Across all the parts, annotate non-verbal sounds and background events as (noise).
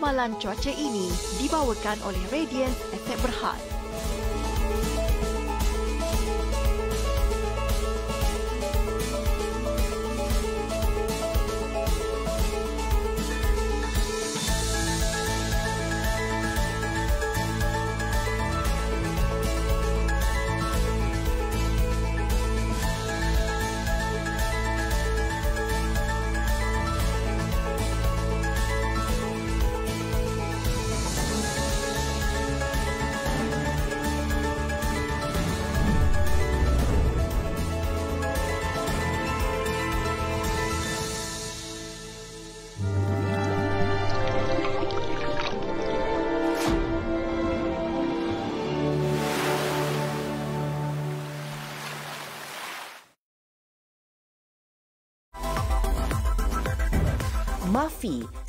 Ramalan Cuaca ini dibawakan oleh Radiant Efek Berhad.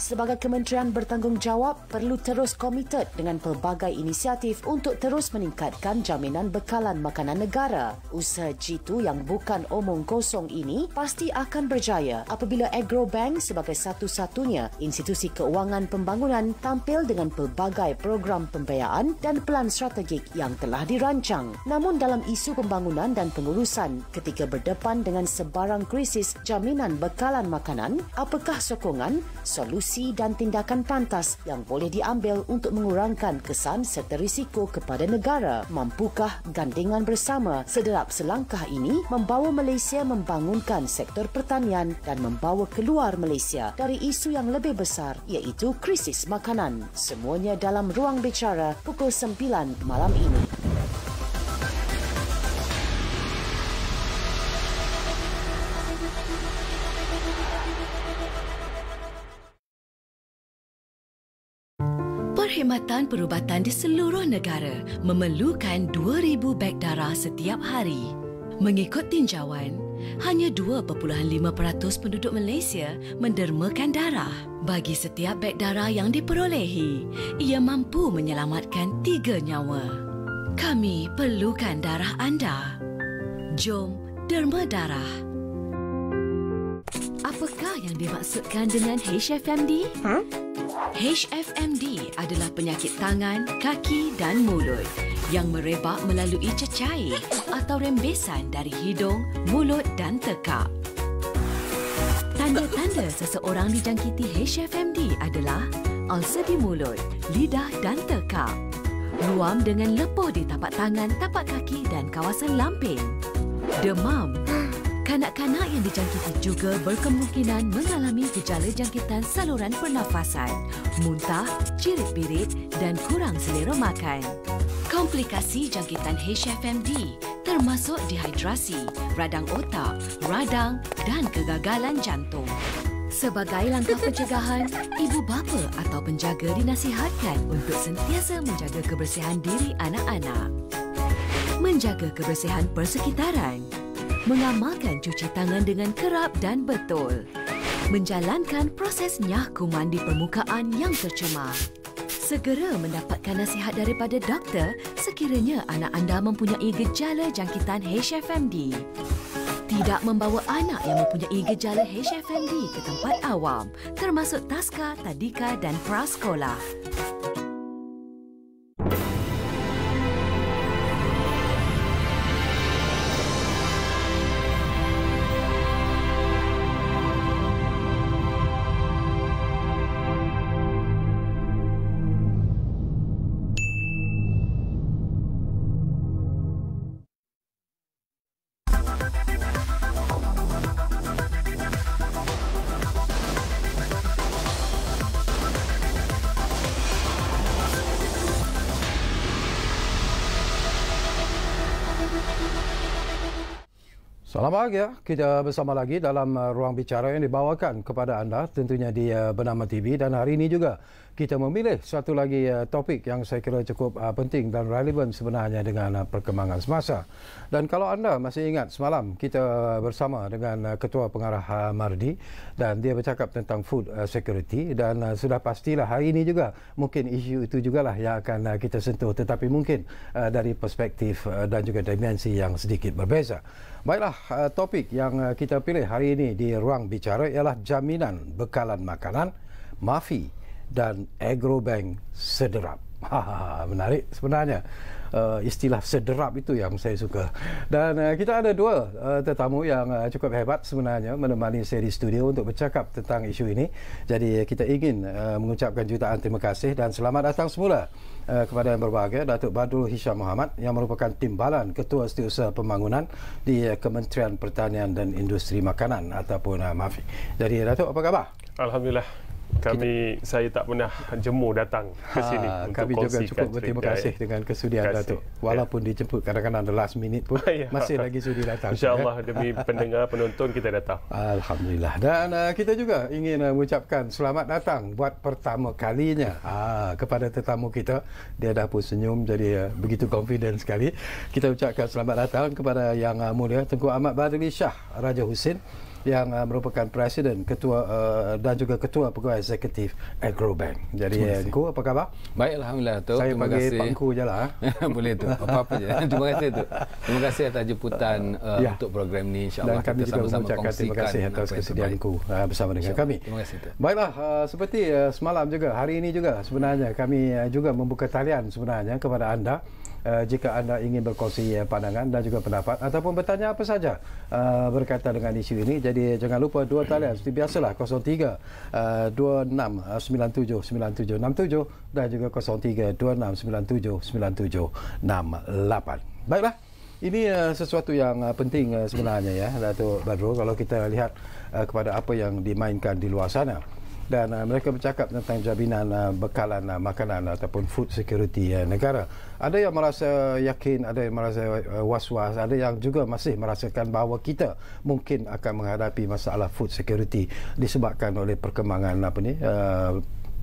sebagai kementerian bertanggungjawab perlu terus komited dengan pelbagai inisiatif untuk terus meningkatkan jaminan bekalan makanan negara. Usaha jitu yang bukan omong kosong ini pasti akan berjaya apabila Agrobank sebagai satu-satunya institusi keuangan pembangunan tampil dengan pelbagai program pembiayaan dan pelan strategik yang telah dirancang. Namun dalam isu pembangunan dan pengurusan ketika berdepan dengan sebarang krisis jaminan bekalan makanan, apakah sokongan, solusi aksi dan tindakan pantas yang boleh diambil untuk mengurangkan kesan serta risiko kepada negara. Mampukah gandingan bersama sederap selangkah ini membawa Malaysia membangunkan sektor pertanian dan membawa keluar Malaysia dari isu yang lebih besar iaitu krisis makanan. Semuanya dalam ruang bicara pukul 9 malam ini. Perkhidmatan perubatan di seluruh negara memerlukan 2,000 beg darah setiap hari. Mengikut tinjauan, hanya 2.5% penduduk Malaysia mendermakan darah. Bagi setiap beg darah yang diperolehi, ia mampu menyelamatkan tiga nyawa. Kami perlukan darah anda. Jom derma darah. Apakah yang dimaksudkan dengan HFMD? Huh? Ha? HFMD adalah penyakit tangan, kaki dan mulut yang merebak melalui cecair atau rembesan dari hidung, mulut dan tekak. Tanda-tanda seseorang dijangkiti HFMD adalah ulcer di mulut, lidah dan tekak, ruam dengan lepuh di tapak tangan, tapak kaki dan kawasan lamping, demam, Kanak-kanak yang dijangkiti juga berkemungkinan mengalami gejala jangkitan saluran pernafasan, muntah, cirit birit dan kurang selera makan. Komplikasi jangkitan HFMD termasuk dehidrasi, radang otak, radang dan kegagalan jantung. Sebagai langkah pencegahan, ibu bapa atau penjaga dinasihatkan untuk sentiasa menjaga kebersihan diri anak-anak. Menjaga kebersihan persekitaran mengamalkan cuci tangan dengan kerap dan betul, menjalankan proses nyah kuman di permukaan yang tercemar. Segera mendapatkan nasihat daripada doktor sekiranya anak anda mempunyai gejala jangkitan HFMD. Tidak membawa anak yang mempunyai gejala HFMD ke tempat awam, termasuk taska, tadika dan prasekolah. Salam bahagia. Kita bersama lagi dalam uh, ruang bicara yang dibawakan kepada anda tentunya di uh, Bernama TV dan hari ini juga kita memilih satu lagi uh, topik yang saya kira cukup penting dan relevan sebenarnya dengan perkembangan semasa. Dan kalau anda masih ingat semalam kita bersama dengan Ketua Pengarah Mardi dan dia bercakap tentang food security dan sudah pastilah hari ini juga mungkin isu itu juga lah yang akan kita sentuh tetapi mungkin dari perspektif dan juga dimensi yang sedikit berbeza. Baiklah, eh, topik yang eh, kita pilih hari ini di ruang bicara ialah jaminan bekalan makanan, mafi dan agrobank sederap. (laughs) Ha, ha, ha, menarik sebenarnya uh, istilah sederap itu yang saya suka. Dan uh, kita ada dua uh, tetamu yang uh, cukup hebat sebenarnya menemani saya di studio untuk bercakap tentang isu ini. Jadi kita ingin uh, mengucapkan jutaan terima kasih dan selamat datang semula. Eh, kepada yang berbahagia Datuk Badrul Hisham Muhammad yang merupakan timbalan Ketua Setiausaha Pembangunan di eh, Kementerian Pertanian dan Industri Makanan ataupun uh, MAFI. Jadi Datuk apa khabar? Alhamdulillah kami kita, saya tak pernah jemu datang ke ah, sini ha, untuk kami juga cukup berterima kasih ya, ya. dengan kesudian kasih. Datuk walaupun ya. dijemput kadang-kadang the last minute pun (laughs) ya. masih lagi sudi datang insyaallah ya. (laughs) demi pendengar penonton kita datang alhamdulillah dan uh, kita juga ingin uh, mengucapkan selamat datang buat pertama kalinya uh, kepada tetamu kita dia dah pun senyum jadi uh, begitu confident sekali kita ucapkan selamat datang kepada yang uh, mulia Tengku Ahmad Badri Shah Raja Husin yang uh, merupakan presiden ketua uh, dan juga ketua pegawai eksekutif Agrobank. Jadi Engku apa khabar? Baik alhamdulillah tu. Saya bagi pangku jelah. Boleh tu. Apa-apa je. (laughs) Terima kasih tu. Terima kasih atas jemputan uh, ya. untuk program ini insya-Allah kita sama-sama juga kongsikan terima kasih atas kesediaan Engku uh, ha, bersama dengan kami. Terima kasih tu. Baiklah uh, seperti uh, semalam juga hari ini juga sebenarnya kami uh, juga membuka talian sebenarnya kepada anda Eh, jika anda ingin berkongsi uh, pandangan dan juga pendapat ataupun bertanya apa saja uh, berkaitan dengan isu ini. Jadi jangan lupa dua talian seperti biasalah 03 uh, 26979767 dan juga 03 26979768. Baiklah. Ini uh, sesuatu yang uh, penting uh, sebenarnya ya Datuk Badru. kalau kita lihat uh, kepada apa yang dimainkan di luar sana dan uh, mereka bercakap tentang jaminan uh, bekalan uh, makanan ataupun food security uh, negara. Ada yang merasa yakin, ada yang merasa uh, was-was, ada yang juga masih merasakan bahawa kita mungkin akan menghadapi masalah food security disebabkan oleh perkembangan apa ni? Uh,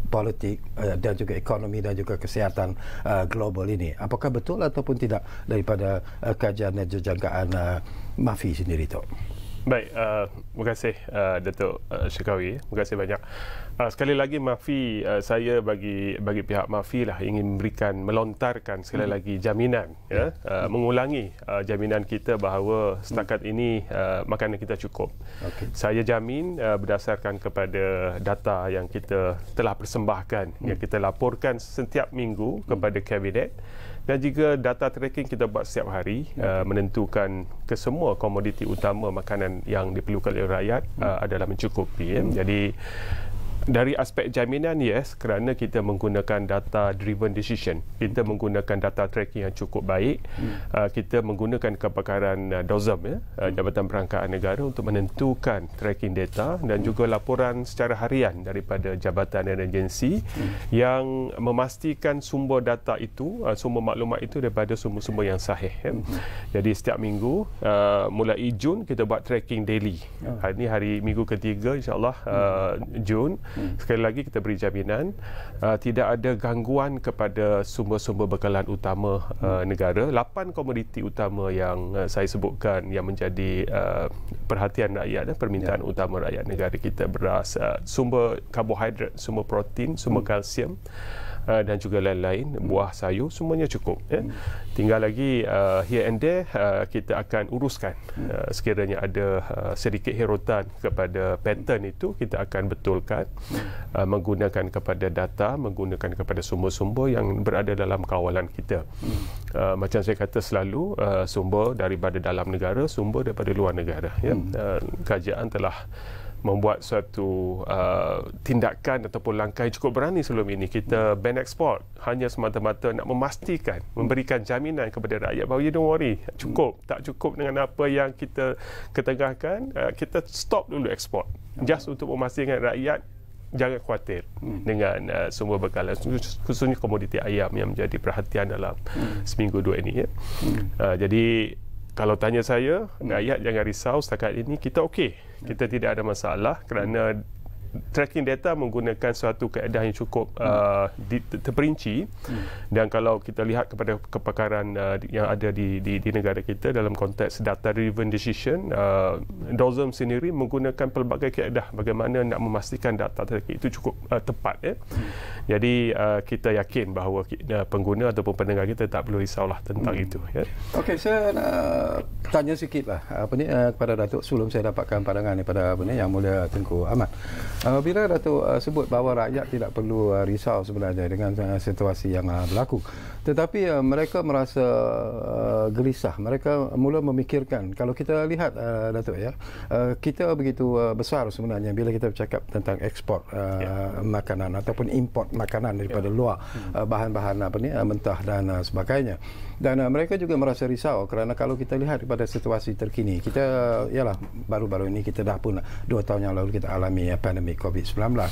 politik uh, dan juga ekonomi dan juga kesihatan uh, global ini. Apakah betul ataupun tidak daripada uh, kajian dan jangkaan uh, Mafi sendiri itu? Baik, uh, terima kasih uh, Datuk uh, Syekawi. Terima kasih banyak. Uh, sekali lagi mafi uh, saya bagi bagi pihak mafi lah ingin memberikan melontarkan sekali hmm. lagi jaminan ya, ya uh, hmm. mengulangi uh, jaminan kita bahawa setakat hmm. ini uh, makanan kita cukup. Okay. Saya jamin uh, berdasarkan kepada data yang kita telah persembahkan hmm. yang kita laporkan setiap minggu hmm. kepada hmm. kabinet dan juga data tracking kita buat setiap hari okay. Ya. uh, menentukan kesemua komoditi utama makanan yang diperlukan oleh rakyat hmm. uh, adalah mencukupi ya. hmm. ya. jadi dari aspek jaminan yes kerana kita menggunakan data driven decision kita menggunakan data tracking yang cukup baik hmm. uh, kita menggunakan kepakaran uh, ah, DOZAM ya uh, Jabatan Perangkaan Negara untuk menentukan tracking data dan juga laporan secara harian daripada jabatan dan agensi hmm. yang memastikan sumber data itu uh, sumber maklumat itu daripada sumber-sumber yang sahih ya. hmm. jadi setiap minggu uh, mulai Jun kita buat tracking daily oh. hari ini hari minggu ketiga insyaallah uh, Jun sekali lagi kita beri jaminan uh, tidak ada gangguan kepada sumber-sumber bekalan utama uh, negara lapan komoditi utama yang uh, saya sebutkan yang menjadi uh, perhatian rakyat dan eh, permintaan ya. utama rakyat negara kita beras uh, sumber karbohidrat sumber protein sumber hmm. kalsium uh, dan juga lain-lain buah sayur semuanya cukup ya. tinggal lagi uh, here and there uh, kita akan uruskan uh, sekiranya ada uh, sedikit herotan kepada pattern itu kita akan betulkan uh, menggunakan kepada data menggunakan kepada sumber-sumber yang berada dalam kawalan kita uh, macam saya kata selalu uh, sumber daripada dalam negara sumber daripada luar negara ya hmm. uh, kajian telah membuat suatu uh, tindakan ataupun langkah yang cukup berani sebelum ini kita ban export hanya semata-mata nak memastikan memberikan jaminan kepada rakyat bahawa you don't worry cukup tak cukup dengan apa yang kita ketengahkan uh, kita stop dulu export just untuk memastikan rakyat jangan khawatir hmm. dengan uh, sumber bekalan khususnya komoditi ayam yang menjadi perhatian dalam hmm. seminggu dua ini ya. hmm. uh, jadi kalau tanya saya hmm. rakyat jangan risau setakat ini kita okey kita tidak ada masalah kerana tracking data menggunakan suatu kaedah yang cukup hmm. uh, di, terperinci hmm. dan kalau kita lihat kepada kepakaran uh, yang ada di, di di negara kita dalam konteks data driven decision uh, Dozom sendiri menggunakan pelbagai kaedah bagaimana nak memastikan data tracking itu cukup uh, tepat eh. hmm. jadi uh, kita yakin bahawa uh, pengguna ataupun pendengar kita tak perlu risau lah tentang hmm. itu ya okey saya nak uh, tanya lah. apa ni uh, kepada datuk sebelum saya dapatkan pandangan daripada apa ni yang mulia tengku Ahmad bila Dato' uh, sebut bahawa rakyat tidak perlu uh, risau sebenarnya dengan uh, situasi yang berlaku tetapi uh, mereka merasa uh, gelisah mereka mula memikirkan kalau kita lihat uh, Datuk ya uh, kita begitu uh, besar sebenarnya bila kita bercakap tentang ekspor uh, yeah. makanan ataupun import makanan daripada yeah. luar uh, bahan-bahan apa ni uh, mentah dan uh, sebagainya dan uh, mereka juga merasa risau kerana kalau kita lihat pada situasi terkini kita uh, ialah baru-baru ini kita dah pun dua tahun yang lalu kita alami uh, pandemik COVID-19 uh,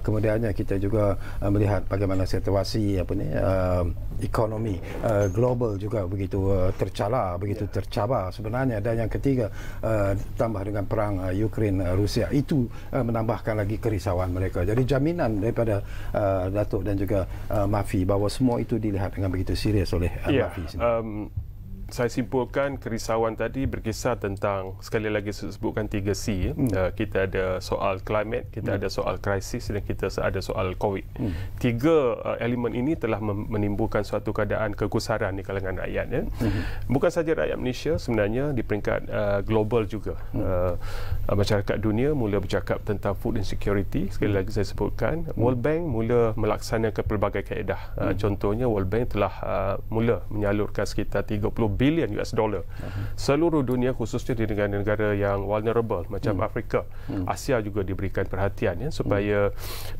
kemudiannya kita juga uh, melihat bagaimana situasi apa ni uh, ekonomi uh, global juga begitu uh, tercala begitu yeah. tercabar sebenarnya dan yang ketiga uh, tambah dengan perang uh, Ukraine uh, Rusia itu uh, menambahkan lagi kerisauan mereka jadi jaminan daripada uh, Datuk dan juga uh, Mafi bahawa semua itu dilihat dengan begitu serius oleh uh, yeah. Mafi um, saya simpulkan kerisauan tadi berkisar tentang sekali lagi saya sebutkan 3C ya. Hmm. Eh, kita ada soal klimat, kita hmm. ada soal krisis dan kita ada soal COVID. Hmm. Tiga eh, elemen ini telah menimbulkan suatu keadaan kegusaran di kalangan rakyat ya. Hmm. Bukan saja rakyat Malaysia sebenarnya di peringkat eh, global juga. Hmm. masyarakat dunia mula bercakap tentang food insecurity. Sekali lagi saya sebutkan hmm. World Bank mula melaksanakan pelbagai kaedah. hmm. Contohnya World Bank telah uh, mula menyalurkan sekitar 30 billion US dollar. Uh-huh. Seluruh dunia khususnya di negara-negara yang vulnerable macam hmm. Afrika, hmm. Asia juga diberikan perhatian ya supaya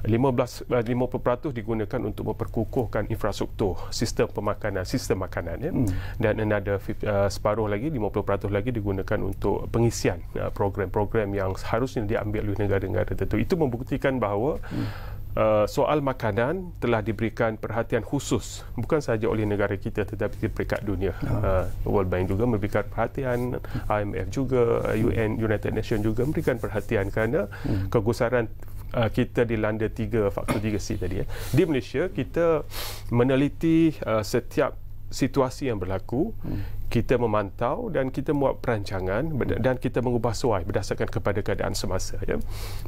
15 hmm. 50% eh, digunakan untuk memperkukuhkan infrastruktur, sistem pemakanan, sistem makanan ya. Hmm. Dan ada uh, eh, separuh lagi 50% lagi digunakan untuk pengisian uh, program-program yang harusnya diambil oleh negara-negara tertentu. Itu membuktikan bahawa hmm. Eh, soal makanan telah diberikan perhatian khusus bukan sahaja oleh negara kita tetapi di peringkat dunia. Uh, World Bank juga memberikan perhatian, IMF juga, UN, United Nations juga memberikan perhatian kerana hmm. kegusaran Uh, kita dilanda tiga faktor tiga C tadi ya. Di Malaysia kita meneliti uh, setiap situasi yang berlaku hmm. kita memantau dan kita buat perancangan hmm. dan kita mengubah suai berdasarkan kepada keadaan semasa ya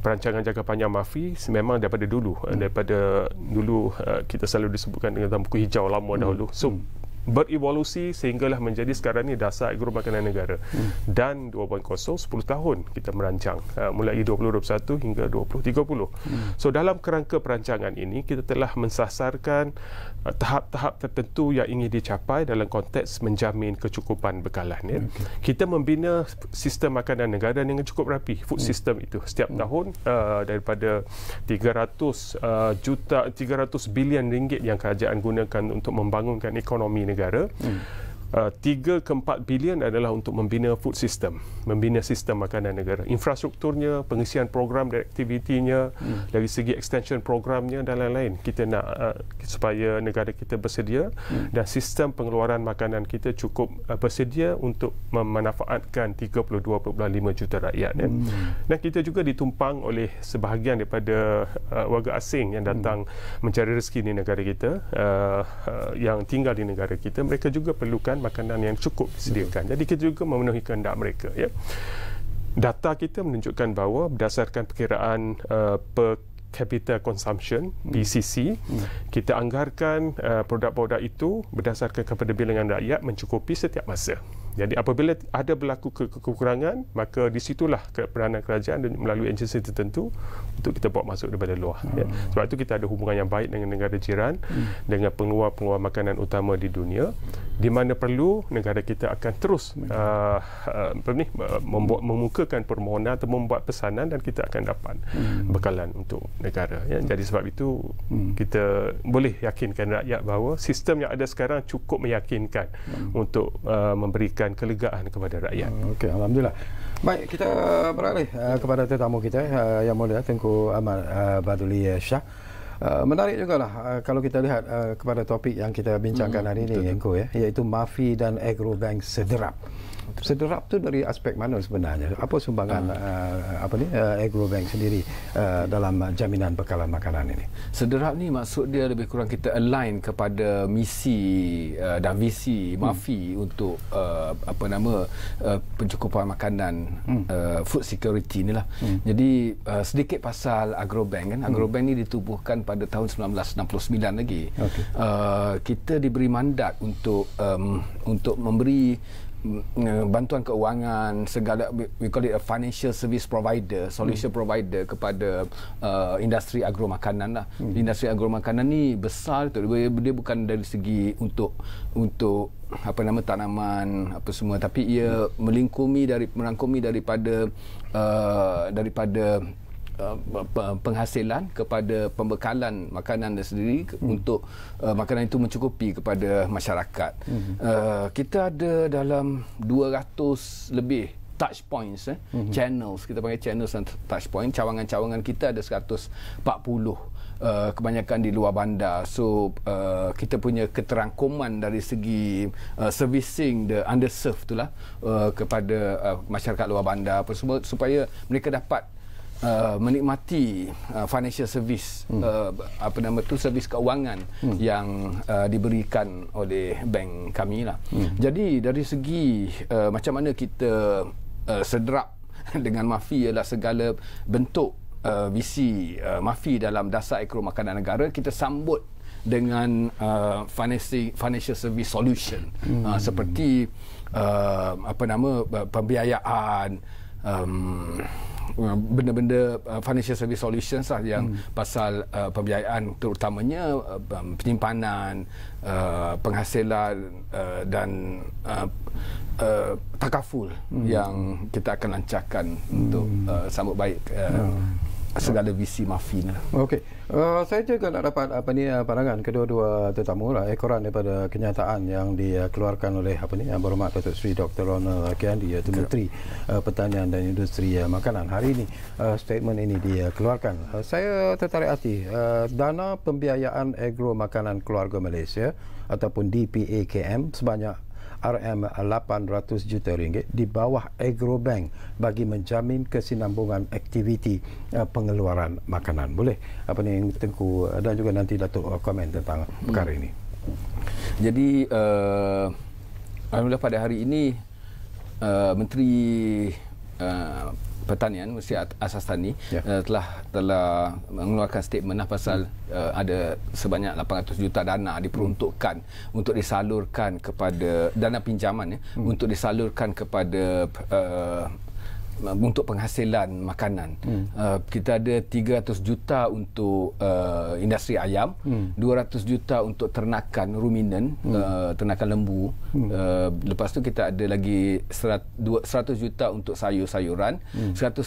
perancangan jangka panjang mafi memang daripada dulu eh, hmm. daripada dulu eh, kita selalu disebutkan dengan buku hijau lama hmm. dahulu hmm. so berevolusi sehinggalah menjadi sekarang ini dasar agro makanan negara hmm. dan 2.0 10 tahun kita merancang eh, mulai 2021 hingga 2030. Hmm. So dalam kerangka perancangan ini kita telah mensasarkan Uh, tahap-tahap tertentu yang ingin dicapai dalam konteks menjamin kecukupan bekalan ya. Okay. Kita membina sistem makanan negara dengan cukup rapi food hmm. system itu setiap hmm. tahun uh, daripada 300 uh, juta 300 bilion ringgit yang kerajaan gunakan untuk membangunkan ekonomi negara. Hmm. Uh, tiga ke 4 bilion adalah untuk membina food system, membina sistem makanan negara. Infrastrukturnya, pengisian program dan aktivitinya, hmm. dari segi extension programnya dan lain-lain. Kita nak uh, supaya negara kita bersedia hmm. dan sistem pengeluaran makanan kita cukup uh, bersedia untuk memanfaatkan 32.5 juta rakyat. Ya. Hmm. Eh. Dan kita juga ditumpang oleh sebahagian daripada uh, warga asing yang hmm. datang hmm. mencari rezeki di negara kita, uh, uh, yang tinggal di negara kita. Mereka juga perlukan makanan yang cukup disediakan. Jadi kita juga memenuhi kehendak mereka. Ya. Data kita menunjukkan bahawa berdasarkan perkiraan uh, per capita consumption hmm. (PCC), hmm. kita anggarkan uh, produk-produk itu berdasarkan kepada bilangan rakyat mencukupi setiap masa. Jadi apabila ada berlaku ke- kekurangan maka di situlah peranan kerajaan dan melalui agensi tertentu untuk kita bawa masuk daripada luar ya. hmm. ya. Sebab itu kita ada hubungan yang baik dengan negara jiran hmm. dengan pengeluar-pengeluar makanan utama di dunia di mana perlu negara kita akan terus uh, uh, membu- memukakan permohonan atau membuat pesanan dan kita akan dapat hmm. bekalan untuk negara ya hmm. jadi sebab itu hmm. kita boleh yakinkan rakyat bahawa sistem yang ada sekarang cukup meyakinkan hmm. untuk uh, memberikan kelegaan kepada rakyat ah, okey alhamdulillah baik kita beralih uh, kepada tetamu kita uh, yang mulia Tengku Ahmad uh, Baduli Shah Uh, menarik jugalah uh, kalau kita lihat uh, kepada topik yang kita bincangkan hmm, hari ini Yanko ya iaitu mafia dan agrobank sederap. Sederap tu dari aspek mana sebenarnya? Apa sumbangan uh, apa ni uh, Agrobank sendiri uh, dalam jaminan bekalan makanan ini? Sederap ni maksud dia lebih kurang kita align kepada misi uh, dan visi MAFI hmm. untuk uh, apa nama uh, pencukupan makanan hmm. uh, food security ni lah. Hmm. Jadi uh, sedikit pasal Agrobank kan. Agrobank hmm. ni ditubuhkan pada tahun 1969 lagi. Okay. Uh, kita diberi mandat untuk um, untuk memberi Eh, bantuan keuangan segala we call it a financial service provider solution hmm. provider kepada uh, industri agro makanan lah hmm. industri agro makanan ni besar tu dia, dia bukan dari segi untuk untuk apa nama tanaman apa semua tapi ia melingkumi dari merangkumi daripada uh, daripada Uh, penghasilan kepada pembekalan makanan sendiri hmm. untuk uh, makanan itu mencukupi kepada masyarakat. Hmm. Uh, kita ada dalam 200 lebih touch points eh hmm. channels kita panggil channels dan touch points, cawangan-cawangan kita ada 140 uh, kebanyakan di luar bandar. So uh, kita punya keterangkuman dari segi uh, servicing the underserved itulah uh, kepada uh, masyarakat luar bandar semua supaya mereka dapat uh, menikmati uh, financial service hmm. uh, apa nama tu servis keuangan hmm. yang uh, diberikan oleh bank kami lah. Hmm. Jadi dari segi uh, macam mana kita uh, sederap (laughs) dengan mafi ialah segala bentuk uh, visi uh, mafi dalam dasar ekonomi makanan negara kita sambut dengan uh, financial financial service solution hmm. uh, seperti uh, apa nama pembiayaan um, Uh, benda-benda uh, financial service solutions lah yang hmm. pasal uh, pembiayaan terutamanya uh, um, penyimpanan uh, penghasilan uh, dan uh, uh, takaful hmm. yang kita akan lancarkan hmm. untuk uh, sambut baik uh, hmm segala visi mafin. Lah. Okay, Uh, eh, saya juga nak dapat apa ni eh, pandangan kedua-dua tetamu lah, ekoran eh, daripada kenyataan yang dikeluarkan oleh apa ni yang berhormat Datuk Sri Dr. Ronald Kiandi iaitu okay. Menteri uh, Pertanian dan Industri uh, Makanan. Hari ini uh, statement ini dikeluarkan. Uh, saya tertarik hati uh, dana pembiayaan agro makanan keluarga Malaysia ataupun DPAKM sebanyak RM800 juta ringgit di bawah Agrobank bagi menjamin kesinambungan aktiviti eh, pengeluaran makanan. Boleh apa ni Tengku eh, dan juga nanti Datuk eh, komen tentang hmm. perkara hmm. ini. Jadi uh, alhamdulillah pada hari ini uh, menteri uh, pertanian Mesti Asas Tani yeah. Ya. uh, telah telah mengeluarkan statement lah pasal hmm. uh, ada sebanyak 800 juta dana diperuntukkan hmm. untuk disalurkan kepada dana pinjaman ya hmm. untuk disalurkan kepada uh, Uh, untuk penghasilan makanan hmm. uh, kita ada 300 juta untuk uh, industri ayam hmm. 200 juta untuk ternakan ruminan hmm. uh, ternakan lembu hmm. uh, lepas tu kita ada lagi 100, 100 juta untuk sayur-sayuran hmm. 150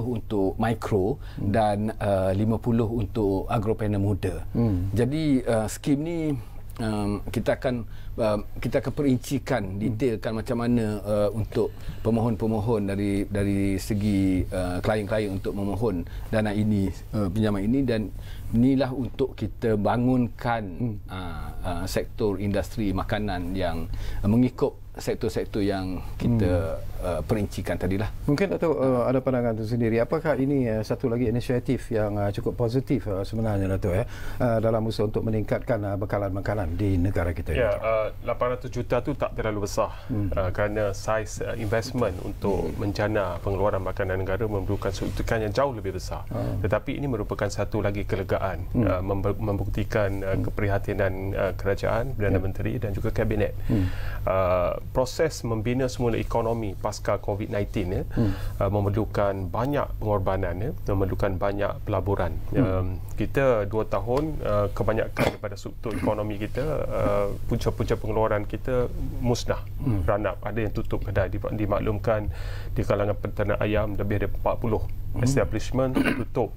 untuk mikro hmm. dan uh, 50 untuk agropena muda hmm. jadi uh, skim ni um, kita akan uh, kita akan perincikan hmm. detailkan macam mana uh, untuk pemohon-pemohon dari dari segi uh, klien-klien untuk memohon dana ini uh, pinjaman ini dan inilah untuk kita bangunkan hmm. uh, uh, sektor industri makanan yang uh, mengikut sektor-sektor yang kita hmm. uh, perincikan tadilah. Mungkin tak uh, ada pandangan tu sendiri apakah ini uh, satu lagi inisiatif yang uh, cukup positif uh, sebenarnya Dato ya uh, dalam usaha untuk meningkatkan uh, bekalan makanan di negara kita. Ya, yeah, uh, 800 juta tu tak terlalu besar hmm. uh, kerana saiz uh, investment untuk hmm. menjana pengeluaran makanan negara memerlukan suntikan yang jauh lebih besar. Hmm. Tetapi ini merupakan satu lagi kelegaan hmm. uh, membuktikan uh, hmm. keprihatinan uh, kerajaan Perdana yeah. Menteri dan juga kabinet. Hmm. Uh, proses membina semula ekonomi pasca COVID-19 ya hmm. uh, memerlukan banyak pengorbanan ya memerlukan banyak pelaburan. Hmm. Um, kita dua tahun uh, kebanyakan daripada struktur ekonomi kita uh, punca-punca pengeluaran kita musnah hmm. ranap ada yang tutup kedai dimaklumkan di kalangan peternak ayam lebih dari 40 hmm. establishment tutup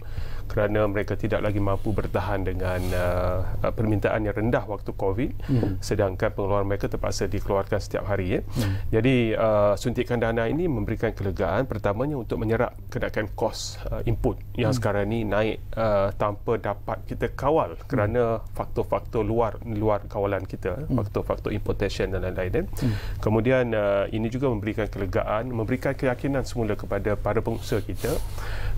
kerana mereka tidak lagi mampu bertahan dengan uh, uh, permintaan yang rendah waktu COVID hmm. sedangkan pengeluaran mereka terpaksa dikeluarkan setiap hari. Ya. Hmm. Jadi uh, suntikan dana ini memberikan kelegaan pertamanya untuk menyerap kenaikan kos uh, input yang hmm. sekarang ini naik uh, tanpa dapat kita kawal hmm. kerana hmm. faktor-faktor luar luar kawalan kita, hmm. faktor-faktor importation dan lain-lain. Ya. Hmm. Kemudian uh, ini juga memberikan kelegaan, memberikan keyakinan semula kepada para pengusaha kita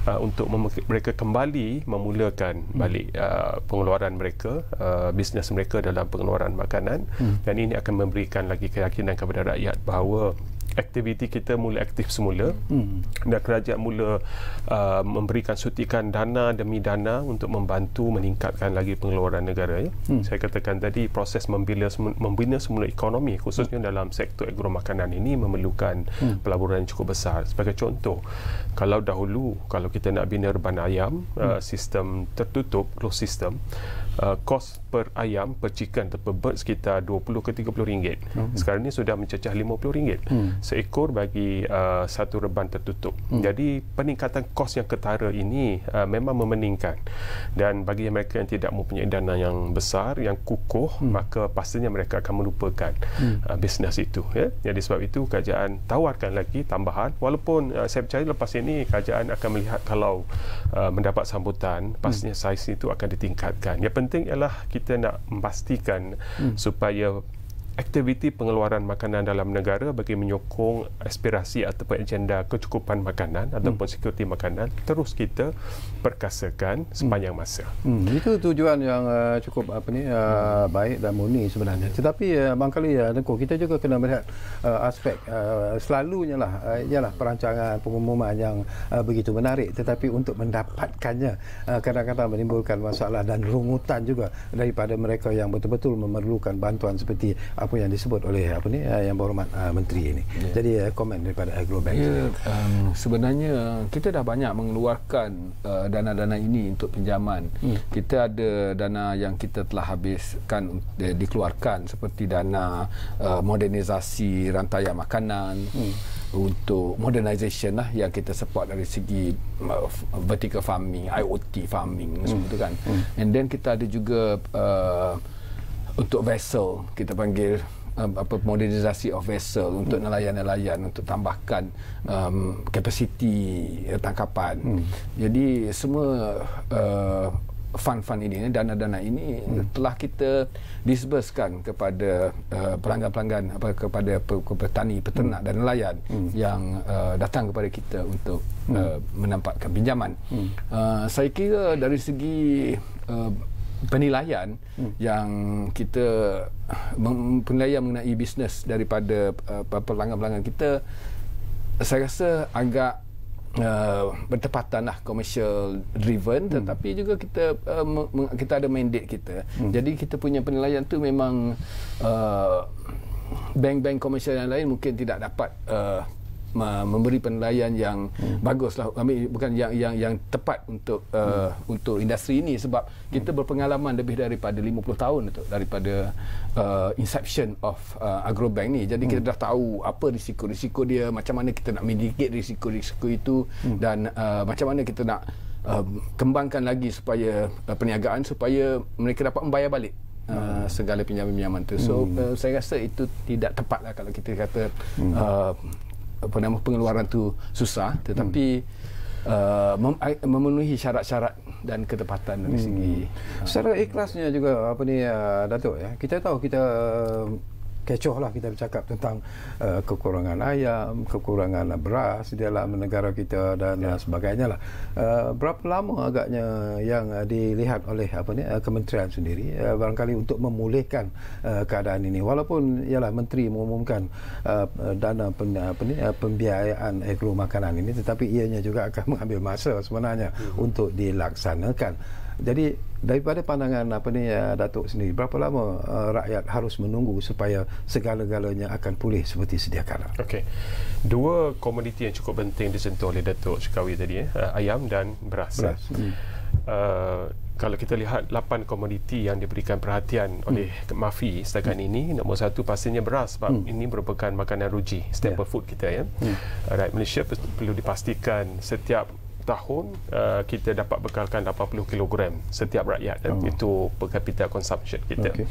Uh, untuk mereka kembali memulakan hmm. balik uh, pengeluaran mereka uh, bisnes mereka dalam pengeluaran makanan hmm. dan ini akan memberikan lagi keyakinan kepada rakyat bahawa aktiviti kita mula aktif semula hmm. dan kerajaan mula uh, memberikan suntikan dana demi dana untuk membantu meningkatkan lagi pengeluaran negara ya. hmm. saya katakan tadi proses membina semula, membina semula ekonomi khususnya hmm. dalam sektor agro makanan ini memerlukan hmm. pelaburan yang cukup besar sebagai contoh kalau dahulu kalau kita nak bina reban ayam hmm. uh, sistem tertutup closed system kos uh, per ayam per chicken per bird sekitar 20 ke 30 ringgit. Hmm. Sekarang ini sudah mencecah 50 ringgit hmm. seekor bagi uh, satu reban tertutup. Hmm. Jadi peningkatan kos yang ketara ini uh, memang memeningkan. Dan bagi mereka yang tidak mempunyai dana yang besar yang kukuh hmm. maka pastinya mereka akan melupakan hmm. uh, bisnes itu ya. Jadi sebab itu kerajaan tawarkan lagi tambahan walaupun uh, saya percaya lepas ini kerajaan akan melihat kalau uh, mendapat sambutan hmm. pastinya hmm. saiz itu akan ditingkatkan. Ya penting ialah kita nak memastikan hmm. supaya aktiviti pengeluaran makanan dalam negara bagi menyokong aspirasi atau agenda kecukupan makanan ataupun hmm. sekuriti makanan terus kita perkasakan sepanjang hmm. masa. Hmm. Itu tujuan yang uh, cukup apa ni uh, hmm. baik dan murni sebenarnya. Tetapi uh, bang kali ya uh, kita juga kena melihat uh, aspek uh, selalunya lah ialah perancangan pengumuman yang begitu menarik tetapi untuk mendapatkannya kadang-kadang menimbulkan masalah dan rungutan juga daripada mereka yang betul-betul memerlukan bantuan seperti apa yang disebut oleh apa ni uh, yang berhormat uh, menteri ini. Yeah. Jadi uh, komen daripada Agrobank. Yeah, ya, um, sebenarnya kita dah banyak mengeluarkan uh, dana-dana ini untuk pinjaman. Hmm. Kita ada dana yang kita telah habiskan de- dikeluarkan seperti dana uh, modernisasi rantai makanan. Hmm untuk modernisation lah yang kita support dari segi uh, vertical farming, IoT farming mm. semua tu kan. Mm. And then kita ada juga uh, untuk vessel kita panggil um, apa modernisasi of vessel hmm. untuk nelayan-nelayan untuk tambahkan kapasiti um, eh, tangkapan. Hmm. Jadi semua uh, fund-fund ini eh, dana-dana ini hmm. telah kita disbursekan kepada uh, pelanggan-pelanggan apa kepada petani, peternak hmm. dan nelayan hmm. yang uh, datang kepada kita untuk hmm. uh, menampakkan pinjaman. Hmm. Uh, saya kira dari segi uh, penilaian hmm. yang kita penilaian mengenai bisnes daripada uh, pelanggan-pelanggan kita saya rasa agak uh, eh, bertepatanlah commercial driven hmm. tetapi juga kita uh, kita ada mandate kita hmm. jadi kita punya penilaian tu memang uh, bank-bank komersial yang lain mungkin tidak dapat uh, memberi penilaian yang hmm. baguslah kami bukan yang yang yang tepat untuk uh, hmm. untuk industri ini sebab kita hmm. berpengalaman lebih daripada 50 tahun itu daripada uh, inception of uh, agrobank ni jadi hmm. kita dah tahu apa risiko-risiko dia macam mana kita nak mitigate risiko-risiko itu hmm. dan uh, macam mana kita nak um, kembangkan lagi supaya uh, perniagaan supaya mereka dapat membayar balik Uh, hmm. segala pinjaman-pinjaman itu. So hmm. uh, saya rasa itu tidak tepatlah kalau kita kata hmm. uh, apa nama pengeluaran tu susah hmm. tetapi hmm. uh, mem- memenuhi syarat-syarat dan ketepatan dari hmm. segi secara ikhlasnya juga apa ni uh, Datuk ya kita tahu kita kecoh lah kita bercakap tentang uh, kekurangan ayam, kekurangan beras di dalam negara kita dan ya. sebagainya lah. Uh, berapa lama agaknya yang uh, dilihat oleh apa ni uh, kementerian sendiri uh, barangkali untuk memulihkan uh, keadaan ini walaupun ialah menteri mengumumkan uh, dana pen, apa ni uh, pembiayaan ekro makanan ini tetapi ianya juga akan (laughs) mengambil masa sebenarnya hmm. untuk dilaksanakan. Jadi daripada pandangan apa ni uh, Datuk sendiri berapa lama uh, rakyat harus menunggu supaya segala-galanya akan pulih seperti sedia kala okey dua komoditi yang cukup penting disentuh oleh Datuk Sukawi tadi eh uh, ayam dan beras beras hmm. uh, kalau kita lihat lapan komoditi yang diberikan perhatian hmm. oleh hmm. Mafi setakat hmm. ini nombor satu pastinya beras sebab hmm. ini merupakan makanan ruji staple yeah. food kita ya. Hmm. Right Malaysia perlu dipastikan setiap tahun uh, kita dapat bekalkan 80 kg setiap rakyat dan oh. itu per capita consumption kita. Okay.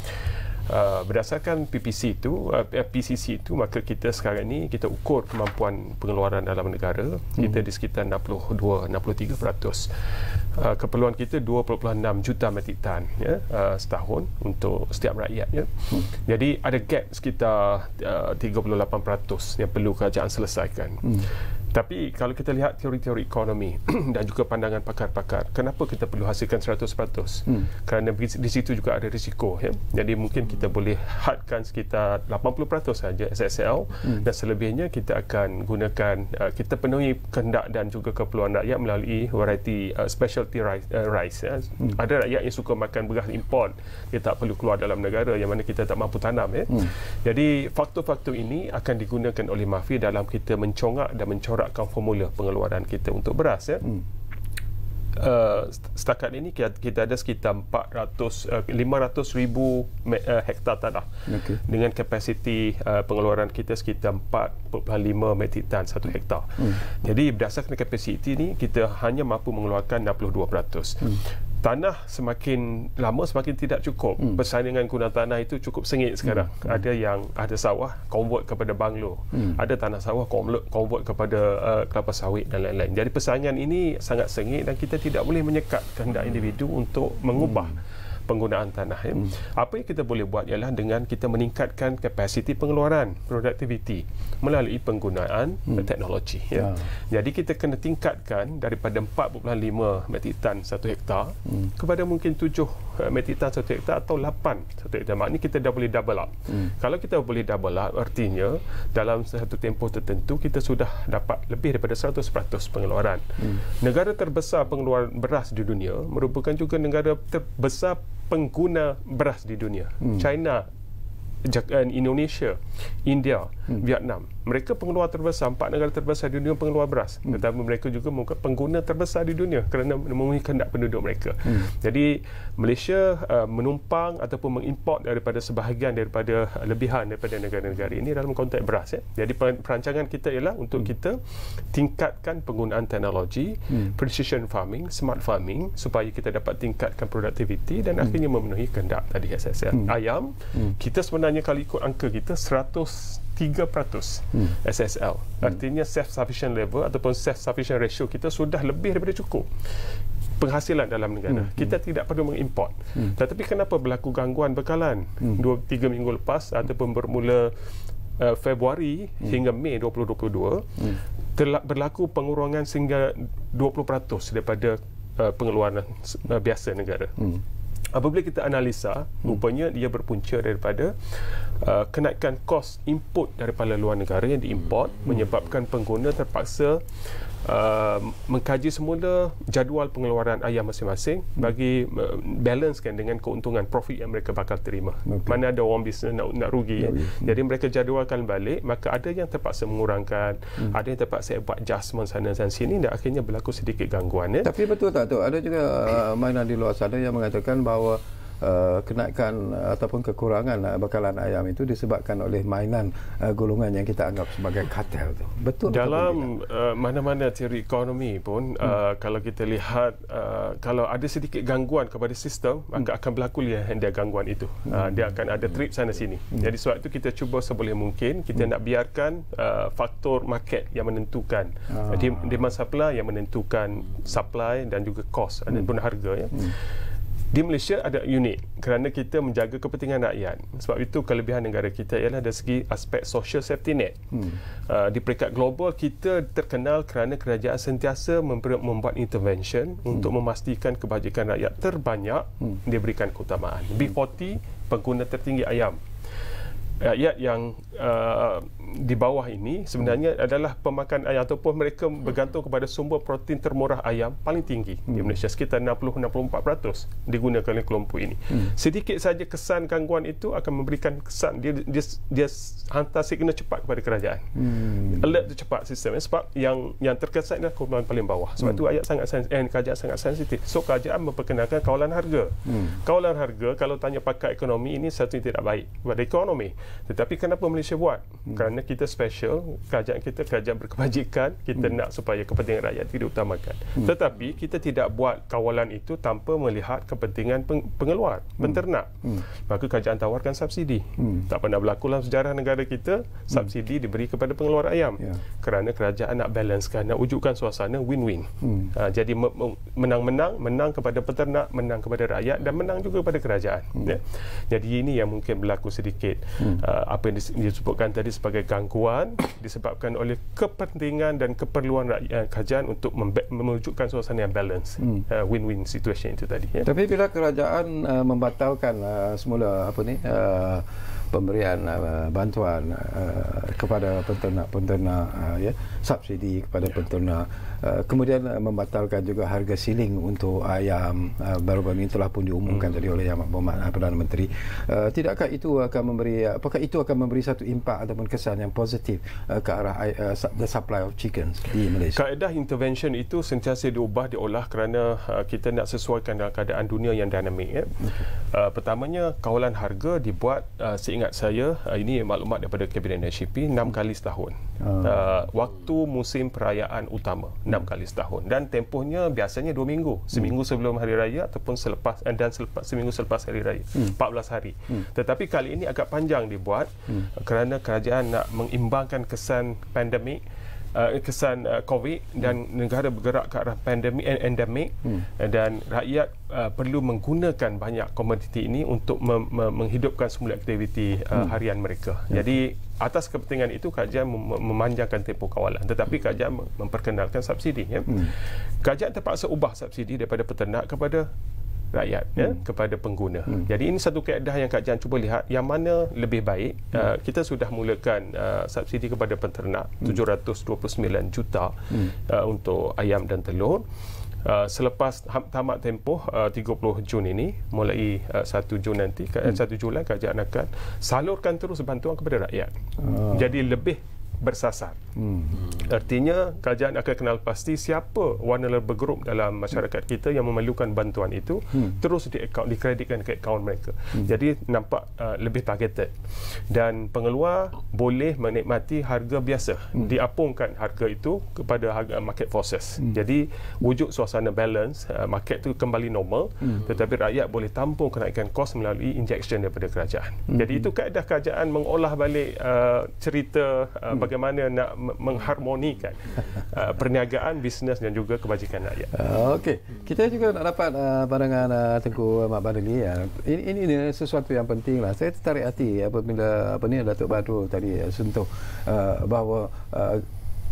Uh, berdasarkan PPC itu, uh, PCC itu maka kita sekarang ini kita ukur kemampuan pengeluaran dalam negara hmm. kita di sekitar 62 63%. Uh, keperluan kita 2.6 juta metrik ton ya uh, setahun untuk setiap rakyat ya. Hmm. Jadi ada gap sekitar uh, 38% yang perlu kerajaan selesaikan. Hmm. Tapi kalau kita lihat teori-teori ekonomi (clears throat) dan juga pandangan pakar-pakar, kenapa kita perlu hasilkan 100%? Hmm. Kerana di situ juga ada risiko. Ya? Jadi mungkin hmm. kita boleh hadkan sekitar 80% saja SSL hmm. dan selebihnya kita akan gunakan, uh, kita penuhi kehendak dan juga keperluan rakyat melalui variety uh, specialty uh, rice. ya? hmm. Ada rakyat yang suka makan beras import, dia tak perlu keluar dalam negara yang mana kita tak mampu tanam. Ya? Hmm. Jadi faktor-faktor ini akan digunakan oleh mafia dalam kita mencongak dan mencorak corakkan formula pengeluaran kita untuk beras ya. Hmm. Uh, setakat ini kita, kita ada sekitar 400 uh, 500 ribu uh, hektar tanah okay. dengan kapasiti uh, pengeluaran kita sekitar 4.5 metrik tan satu hektar. Hmm. Jadi berdasarkan kapasiti ini kita hanya mampu mengeluarkan 62%. Hmm tanah semakin lama semakin tidak cukup. Hmm. Persaingan guna tanah itu cukup sengit sekarang. Hmm. Ada yang ada sawah convert kepada banglo. Hmm. Ada tanah sawah convert kepada uh, kelapa sawit dan lain-lain. Jadi persaingan ini sangat sengit dan kita tidak boleh menyekat kehendak individu untuk mengubah hmm penggunaan tanah ya. Hmm. apa yang kita boleh buat ialah dengan kita meningkatkan kapasiti pengeluaran produktiviti melalui penggunaan hmm. teknologi ya. yeah. jadi kita kena tingkatkan daripada 4.5 metrik tan satu hektar hmm. kepada mungkin 7 eh, metrik tan satu hektar atau 8 satu hektar maknanya kita dah boleh double up hmm. kalau kita boleh double up artinya dalam satu tempoh tertentu kita sudah dapat lebih daripada 100% pengeluaran hmm. negara terbesar pengeluaran beras di dunia merupakan juga negara terbesar pengguna beras di dunia. Hmm. China Eh, Indonesia, India, hmm. Vietnam. Mereka pengeluar terbesar, empat negara terbesar di dunia pengeluar beras. Hmm. Tetapi mereka juga muka pengguna terbesar di dunia kerana memenuhi kehendak penduduk mereka. Hmm. Jadi Malaysia uh, menumpang ataupun mengimport daripada sebahagian daripada lebihan daripada negara-negara ini dalam konteks beras. Ya. Jadi perancangan kita ialah untuk hmm. kita tingkatkan penggunaan teknologi, hmm. precision farming, smart farming supaya kita dapat tingkatkan produktiviti dan hmm. akhirnya memenuhi kehendak tadi ya, SSL. Ya. Hmm. Ayam, hmm. kita sebenarnya sebenarnya kalau ikut angka kita 103% hmm. SSL. Hmm. Artinya self sufficient level ataupun self sufficient ratio kita sudah lebih daripada cukup penghasilan dalam negara. Hmm, hmm. Kita tidak perlu mengimport. Hmm. Tetapi kenapa berlaku gangguan bekalan 2 hmm. minggu lepas ataupun bermula uh, Februari hmm. hingga Mei 2022 hmm. telah berlaku pengurangan sehingga 20% daripada uh, pengeluaran uh, biasa negara. Hmm apabila kita analisa hmm. rupanya dia berpunca daripada uh, kenaikan kos import daripada luar negara yang diimport hmm. menyebabkan pengguna terpaksa uh, mengkaji semula jadual pengeluaran ayam masing-masing hmm. bagi uh, balancekan dengan keuntungan profit yang mereka bakal terima. Okay. Mana ada orang bisnes nak, nak rugi. Yeah, ya. yeah. Jadi mereka jadualkan balik maka ada yang terpaksa mengurangkan, hmm. ada yang terpaksa buat adjustment sana dan sini dan akhirnya berlaku sedikit gangguan. Ya. Tapi betul tak tu? Ada juga uh, mainan di luar sana yang mengatakan bahawa Uh, kenaikan uh, ataupun kekurangan uh, bakalan ayam itu disebabkan oleh mainan uh, golongan yang kita anggap sebagai kartel itu Betul. Dalam uh, mana-mana teori ekonomi pun uh, hmm. kalau kita lihat uh, kalau ada sedikit gangguan kepada sistem hmm. maka akan berlaku dia gangguan itu. Hmm. Uh, dia akan ada trip sana hmm. sini. Hmm. Jadi sebab itu kita cuba seboleh mungkin kita hmm. nak biarkan uh, faktor market yang menentukan ah. demand supply yang menentukan supply dan juga cost hmm. dan harga ya. Hmm di Malaysia ada unik kerana kita menjaga kepentingan rakyat. Sebab itu kelebihan negara kita ialah dari segi aspek social safety net. Hmm. Uh, di peringkat global kita terkenal kerana kerajaan sentiasa membuat intervention hmm. untuk memastikan kebajikan rakyat terbanyak hmm. diberikan keutamaan. B40 pengguna tertinggi ayam rakyat yang uh, di bawah ini sebenarnya hmm. adalah pemakan ayam ataupun mereka hmm. bergantung kepada sumber protein termurah ayam paling tinggi hmm. di Malaysia sekitar 60-64% digunakan oleh kelompok ini. Hmm. Sedikit saja kesan gangguan itu akan memberikan kesan dia dia, dia hantar signal cepat kepada kerajaan. Hmm. Alert tu cepat sistem eh, sebab yang yang terkesan adalah kelompok paling bawah. Sebab hmm. tu ayat sangat sensitif eh, kerajaan sangat sensitif. So kerajaan memperkenalkan kawalan harga. Hmm. Kawalan harga kalau tanya pakar ekonomi ini satu yang tidak baik kepada ekonomi. Tetapi kenapa Malaysia buat? Hmm. Kerana kita special, kerajaan kita kerajaan berkebajikan kita hmm. nak supaya kepentingan rakyat itu diutamakan. Hmm. Tetapi kita tidak buat kawalan itu tanpa melihat kepentingan peng- pengeluar, hmm. penternak. Hmm. Maka kerajaan tawarkan subsidi. Hmm. Tak pernah berlaku dalam sejarah negara kita, hmm. subsidi hmm. diberi kepada pengeluar ayam. Yeah. Kerana kerajaan nak balance, nak wujudkan suasana win-win. Hmm. Ha, jadi me- menang-menang, menang kepada peternak, menang kepada rakyat dan hmm. menang juga kepada kerajaan. Hmm. Ya. Jadi ini yang mungkin berlaku sedikit. Hmm uh, apa yang disebutkan tadi sebagai gangguan (coughs) disebabkan oleh kepentingan dan keperluan rakyat eh, kajian untuk membe- memunculkan suasana yang balance hmm. uh, win-win situation itu tadi ya. tapi bila kerajaan uh, membatalkan uh, semula apa ni uh, pemberian uh, bantuan uh, kepada peternak-peternak uh, eh, ya subsidi kepada yeah. peternak uh, kemudian uh, membatalkan juga harga siling untuk ayam uh, baru-baru ini telah pun diumumkan mm. tadi oleh Yang Berhormat Perdana Menteri uh, tidakkah itu akan memberi apakah itu akan memberi satu impak ataupun kesan yang positif uh, ke arah uh, the supply of chickens di Malaysia kaedah intervention itu sentiasa diubah diolah kerana uh, kita nak sesuaikan dengan keadaan dunia yang dinamik ya. okay. uh, pertamanya kawalan harga dibuat uh, seingat ingat saya ah, ini maklumat daripada kabinet NHP enam kali setahun uh. Uh, waktu musim perayaan utama enam kali setahun dan tempohnya biasanya dua minggu hmm. seminggu hmm. sebelum hari raya ataupun selepas eh, dan selepas seminggu selepas hari raya hmm. 14 hari hmm. tetapi kali ini agak panjang dibuat hmm. kerana kerajaan nak mengimbangkan kesan pandemik uh, kesan uh, COVID dan hmm. negara bergerak ke arah pandemi and endemik hmm. Uh, dan rakyat uh, perlu menggunakan banyak komoditi ini untuk mem- mem- menghidupkan semula aktiviti uh, hmm. harian mereka. Ya. Jadi atas kepentingan itu kajian mem- memanjangkan tempoh kawalan tetapi kajian memperkenalkan subsidi ya. Hmm. Kajian terpaksa ubah subsidi daripada peternak kepada rakyat ya, hmm. ya, kepada pengguna. Hmm. Jadi ini satu keadaan yang Kak Jan cuba lihat yang mana lebih baik. Hmm. Uh, kita sudah mulakan uh, subsidi kepada penternak hmm. 729 juta hmm. uh, untuk ayam dan telur. Uh, selepas tamat tempoh uh, 30 Jun ini mulai uh, 1 Jun nanti eh, hmm. 1 Julai kajian akan salurkan terus bantuan kepada rakyat. Uh. Jadi lebih bersasar. Hmm. hmm. Artinya kerajaan akan kenal pasti siapa vulnerable group dalam masyarakat kita yang memerlukan bantuan itu hmm. terus di account dikreditkan ke akaun mereka. Hmm. Jadi nampak uh, lebih targeted. Dan pengeluar boleh menikmati harga biasa. Hmm. Diapungkan harga itu kepada harga uh, market forces. Hmm. Jadi wujud suasana balance uh, market itu kembali normal hmm. tetapi rakyat boleh tampung kenaikan kos melalui injection daripada kerajaan. Hmm. Jadi itu kaedah kerajaan mengolah balik uh, cerita uh, hmm bagaimana nak mengharmonikan (laughs) uh, perniagaan, bisnes dan juga kebajikan rakyat. Ah, okey, kita juga nak dapat uh, pandangan uh, Tengku Mak Badri. Ya. Ini, ini, ini sesuatu yang penting lah. Saya tertarik hati apabila apa ni Datuk Badru tadi uh, sentuh uh, bahawa uh,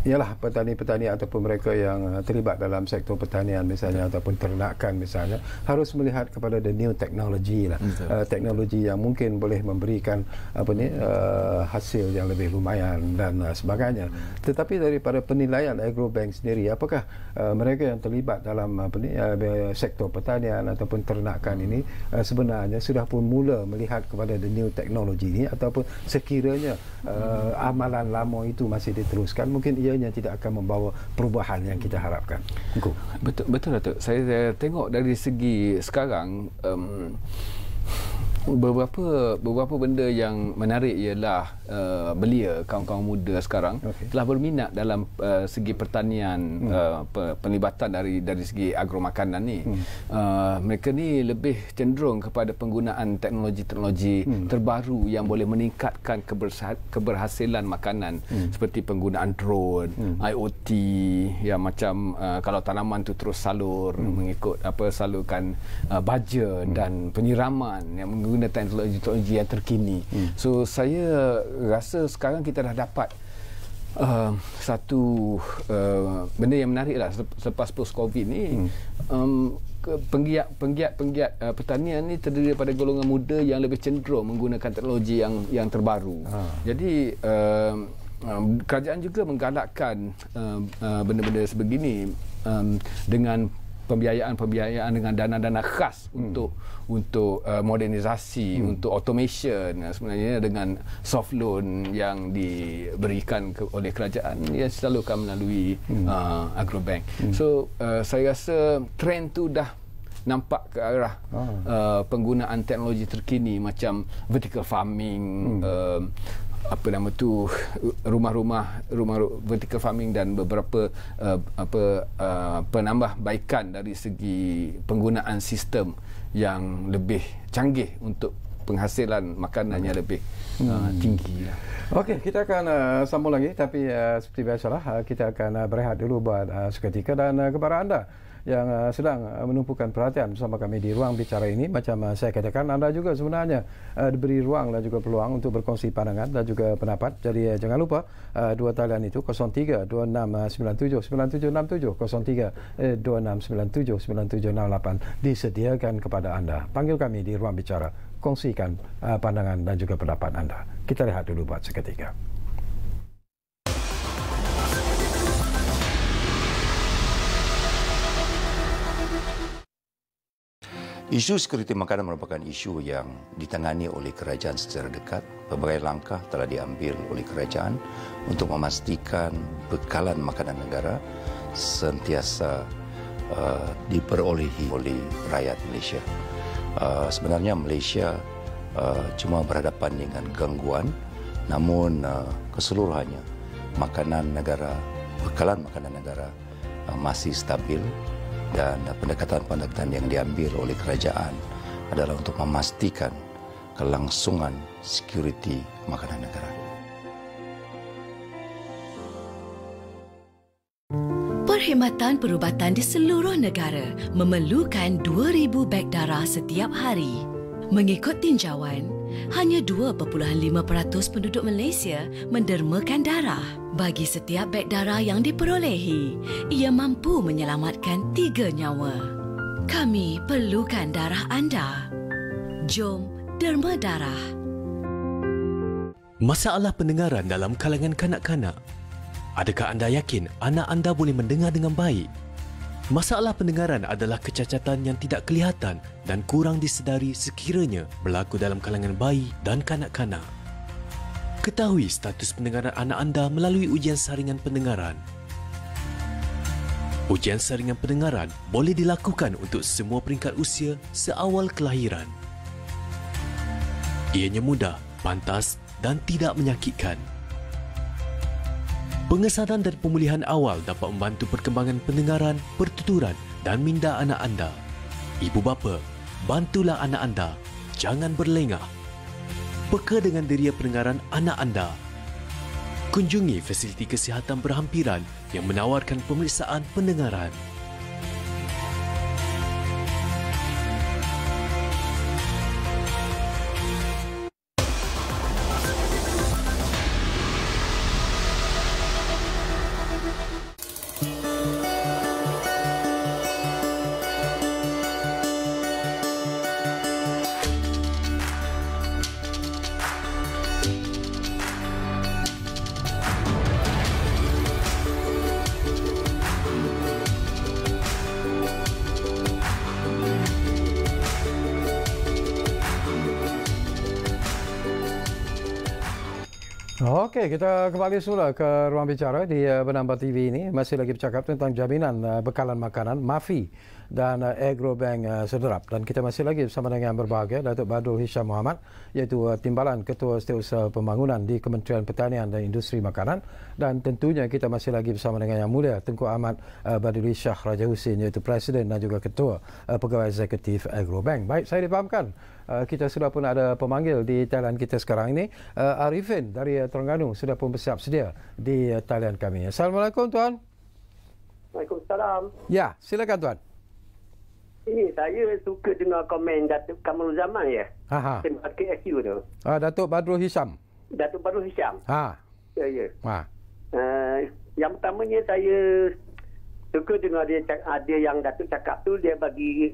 ialah petani-petani ataupun mereka yang uh, terlibat dalam sektor pertanian misalnya Betul. ataupun ternakan misalnya harus melihat kepada the new technology lah uh, teknologi yang mungkin boleh memberikan apa ni uh, hasil yang lebih lumayan dan uh, sebagainya tetapi daripada penilaian agrobank sendiri apakah uh, mereka yang terlibat dalam apa ni uh, sektor pertanian ataupun ternakan ini uh, sebenarnya sudah pun mula melihat kepada the new technology ini ataupun sekiranya uh, amalan lama itu masih diteruskan mungkin ianya tidak akan membawa perubahan yang kita harapkan. Go. Betul betul Datuk. Saya, saya tengok dari segi sekarang um, beberapa beberapa benda yang menarik ialah uh, belia kaum-kaum muda sekarang okay. telah berminat dalam uh, segi pertanian hmm. uh, penglibatan dari dari segi agro makanan ni hmm. uh, mereka ni lebih cenderung kepada penggunaan teknologi-teknologi hmm. terbaru yang boleh meningkatkan kebersa- keberhasilan makanan hmm. seperti penggunaan drone hmm. IOT yang macam uh, kalau tanaman tu terus salur hmm. mengikut apa salurkan uh, baja hmm. dan penyiraman yang menggunakan guna teknologi teknologi yang terkini. Hmm. So saya rasa sekarang kita dah dapat uh, satu uh, benda yang menarik lah selepas post COVID ni. Hmm. Um, penggiat penggiat penggiat uh, pertanian ni terdiri daripada golongan muda yang lebih cenderung menggunakan teknologi yang yang terbaru. Ha. Jadi uh, um, kerajaan juga menggalakkan uh, uh, benda-benda sebegini um, dengan pembiayaan-pembiayaan dengan dana-dana khas hmm. untuk untuk uh, modernisasi hmm. untuk automation uh, sebenarnya dengan soft loan yang diberikan ke, oleh kerajaan yang hmm. selalu akan melalui hmm. uh, agrobank. Hmm. So uh, saya rasa trend tu dah nampak ke arah ah. uh, penggunaan teknologi terkini macam vertical farming hmm. Um, apa nama tu rumah-rumah rumah vertical farming dan beberapa uh, apa uh, penambahbaikan dari segi penggunaan sistem yang lebih canggih untuk penghasilan makanannya hmm. lebih hmm. uh, tinggi. Okey, kita akan uh, sambung lagi tapi uh, seperti biasalah uh, kita akan uh, berehat dulu buat uh, seketika dan uh, kepada anda yang uh, sedang uh, menumpukan perhatian bersama kami di ruang bicara ini macam uh, saya katakan anda juga sebenarnya uh, diberi ruang dan juga peluang untuk berkongsi pandangan dan juga pendapat jadi uh, jangan lupa uh, dua talian itu 03 2697 9767 03 uh, 2697 9768 disediakan kepada anda panggil kami di ruang bicara kongsikan uh, pandangan dan juga pendapat anda kita lihat dulu buat seketika Isu sekuriti makanan merupakan isu yang ditangani oleh kerajaan secara dekat. Berbagai langkah telah diambil oleh kerajaan untuk memastikan bekalan makanan negara sentiasa uh, diperolehi oleh rakyat Malaysia. Uh, sebenarnya Malaysia uh, cuma berhadapan dengan gangguan namun uh, keseluruhannya makanan negara, bekalan makanan negara uh, masih stabil dan pendekatan-pendekatan yang diambil oleh kerajaan adalah untuk memastikan kelangsungan security makanan negara. Perkhidmatan perubatan di seluruh negara memerlukan 2,000 beg darah setiap hari. Mengikut tinjauan, hanya 2.5% penduduk Malaysia mendermakan darah. Bagi setiap beg darah yang diperolehi, ia mampu menyelamatkan tiga nyawa. Kami perlukan darah anda. Jom derma darah. Masalah pendengaran dalam kalangan kanak-kanak. Adakah anda yakin anak anda boleh mendengar dengan baik? Masalah pendengaran adalah kecacatan yang tidak kelihatan dan kurang disedari sekiranya berlaku dalam kalangan bayi dan kanak-kanak. Ketahui status pendengaran anak anda melalui ujian saringan pendengaran. Ujian saringan pendengaran boleh dilakukan untuk semua peringkat usia seawal kelahiran. Ianya mudah, pantas dan tidak menyakitkan. Pengesanan dan pemulihan awal dapat membantu perkembangan pendengaran, pertuturan dan minda anak anda. Ibu bapa, bantulah anak anda. Jangan berlengah. Peka dengan diri pendengaran anak anda. Kunjungi fasiliti kesihatan berhampiran yang menawarkan pemeriksaan pendengaran. Okey, kita kembali semula ke ruang bicara di uh, eh, TV ini. Masih lagi bercakap tentang jaminan eh, bekalan makanan, MAFI dan eh, Agrobank Sederap. Dan kita masih lagi bersama dengan berbahagia, Datuk Badrul Hisham Muhammad, iaitu Timbalan Ketua Setiausaha Pembangunan di Kementerian Pertanian dan Industri Makanan. Dan tentunya kita masih lagi bersama dengan Yang Mulia, Tengku Ahmad uh, Badrul Hisham Raja Husin, iaitu Presiden dan juga Ketua Pegawai Eksekutif Agrobank. Baik, saya dipahamkan. Eh, kita sudah pun ada pemanggil di talian kita sekarang ini uh, Arifin dari Terengganu sudah pun bersiap sedia di talian kami. Assalamualaikum tuan. Waalaikumsalam. Ya, silakan tuan. Ini eh, saya suka dengar komen Datuk Kamalul Zaman ya. Aha. Ha, Tempat KSU tu. Ah, Datuk Badrul Hisham. Datuk Badrul Hisham. Ha. Ya, ya. Ha. Uh, yang pertamanya saya suka dengar dia ada yang Datuk cakap tu dia bagi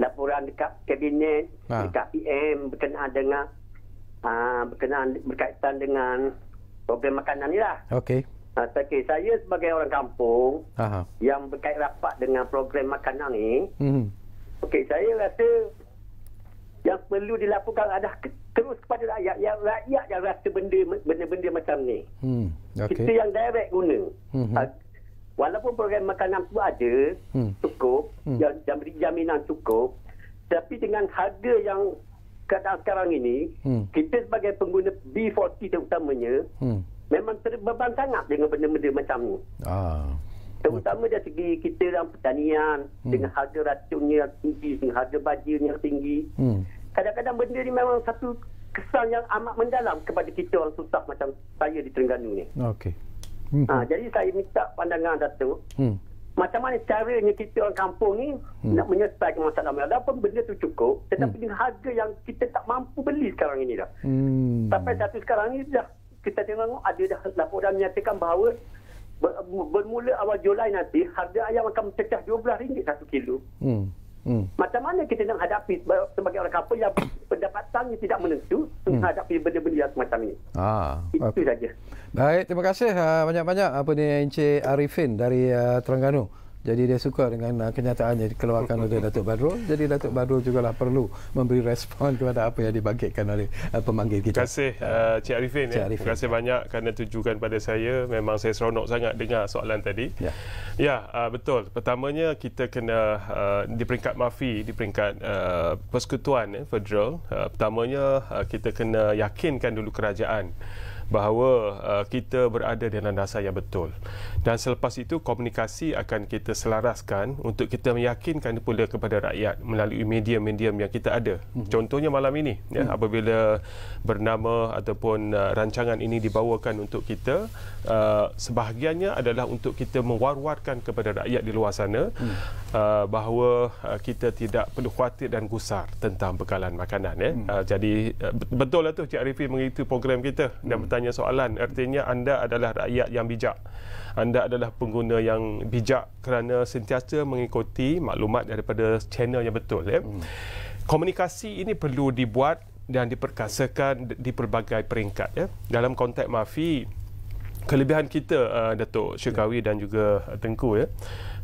laporan dekat kabinet, ha. dekat PM berkenaan dengan aa, ha, berkenaan berkaitan dengan problem makanan ni lah. Okey. Ha, okay. saya sebagai orang kampung Aha. yang berkait rapat dengan program makanan ni, hmm. okay, saya rasa yang perlu dilakukan adalah terus kepada rakyat yang rakyat yang rasa benda benda macam ni. Hmm. Okay. Kita yang direct guna. Hmm. hmm. Ha, walaupun program makanan tu ada hmm. cukup hmm. beri jaminan cukup tapi dengan harga yang keadaan sekarang ini hmm. kita sebagai pengguna B40 terutamanya hmm. memang terbeban sangat dengan benda-benda macam ni ah terutama dari segi kita dalam pertanian hmm. dengan harga racunnya yang tinggi dengan harga bajunya yang tinggi hmm. kadang-kadang benda ni memang satu kesan yang amat mendalam kepada kita orang susah macam saya di Terengganu ni okey Ha, jadi saya minta pandangan Datuk. Hmm. Macam mana caranya kita orang kampung ni hmm. nak menyelesaikan masalah ini. Walaupun benda tu cukup, hmm. tetapi hmm. dengan harga yang kita tak mampu beli sekarang ini dah. Hmm. Sampai satu sekarang ini dah kita tengok ada dah laporan menyatakan bahawa bermula awal Julai nanti harga ayam akan mencecah RM12 satu kilo. Hmm. Hmm. Macam mana kita nak hadapi sebagai orang kapal yang (coughs) pendapatannya tidak menentu hmm. menghadapi hmm. benda-benda yang semacam ini. Ah, itu okay. saja. Baik, terima kasih ah, banyak-banyak apa ni Encik Arifin dari ah, Terengganu. Jadi dia suka dengan uh, kenyataan yang dikeluarkan oleh Datuk Badrul. Jadi Datuk Badrul juga lah perlu memberi respon kepada apa yang dibangkitkan oleh uh, pemanggil kita. Terima kasih uh, Cik Arifin. Cik Arifin. Ya. Terima kasih ya. banyak kerana tujukan pada saya. Memang saya seronok sangat dengar soalan tadi. Ya, ya uh, betul. Pertamanya kita kena uh, di peringkat mafi, di peringkat uh, persekutuan eh, federal. Uh, pertamanya uh, kita kena yakinkan dulu kerajaan bahawa uh, kita berada di landasan yang betul. Dan selepas itu komunikasi akan kita selaraskan untuk kita meyakinkan pula kepada rakyat melalui media-media yang kita ada. Hmm. Contohnya malam ini ya hmm. apabila bernama ataupun uh, rancangan ini dibawakan untuk kita uh, sebahagiannya adalah untuk kita mewar-warkan kepada rakyat di luar sana hmm. uh, bahawa uh, kita tidak perlu khawatir dan gusar tentang bekalan makanan ya. Hmm. Uh, jadi uh, betul lah tu Cik Arifin mengikuti program kita dan hmm. bertanya tanya soalan artinya anda adalah rakyat yang bijak anda adalah pengguna yang bijak kerana sentiasa mengikuti maklumat daripada channel yang betul ya hmm. komunikasi ini perlu dibuat dan diperkasakan di pelbagai peringkat ya dalam konteks mafi kelebihan kita uh, Datuk Syekawi ya. dan juga uh, Tengku ya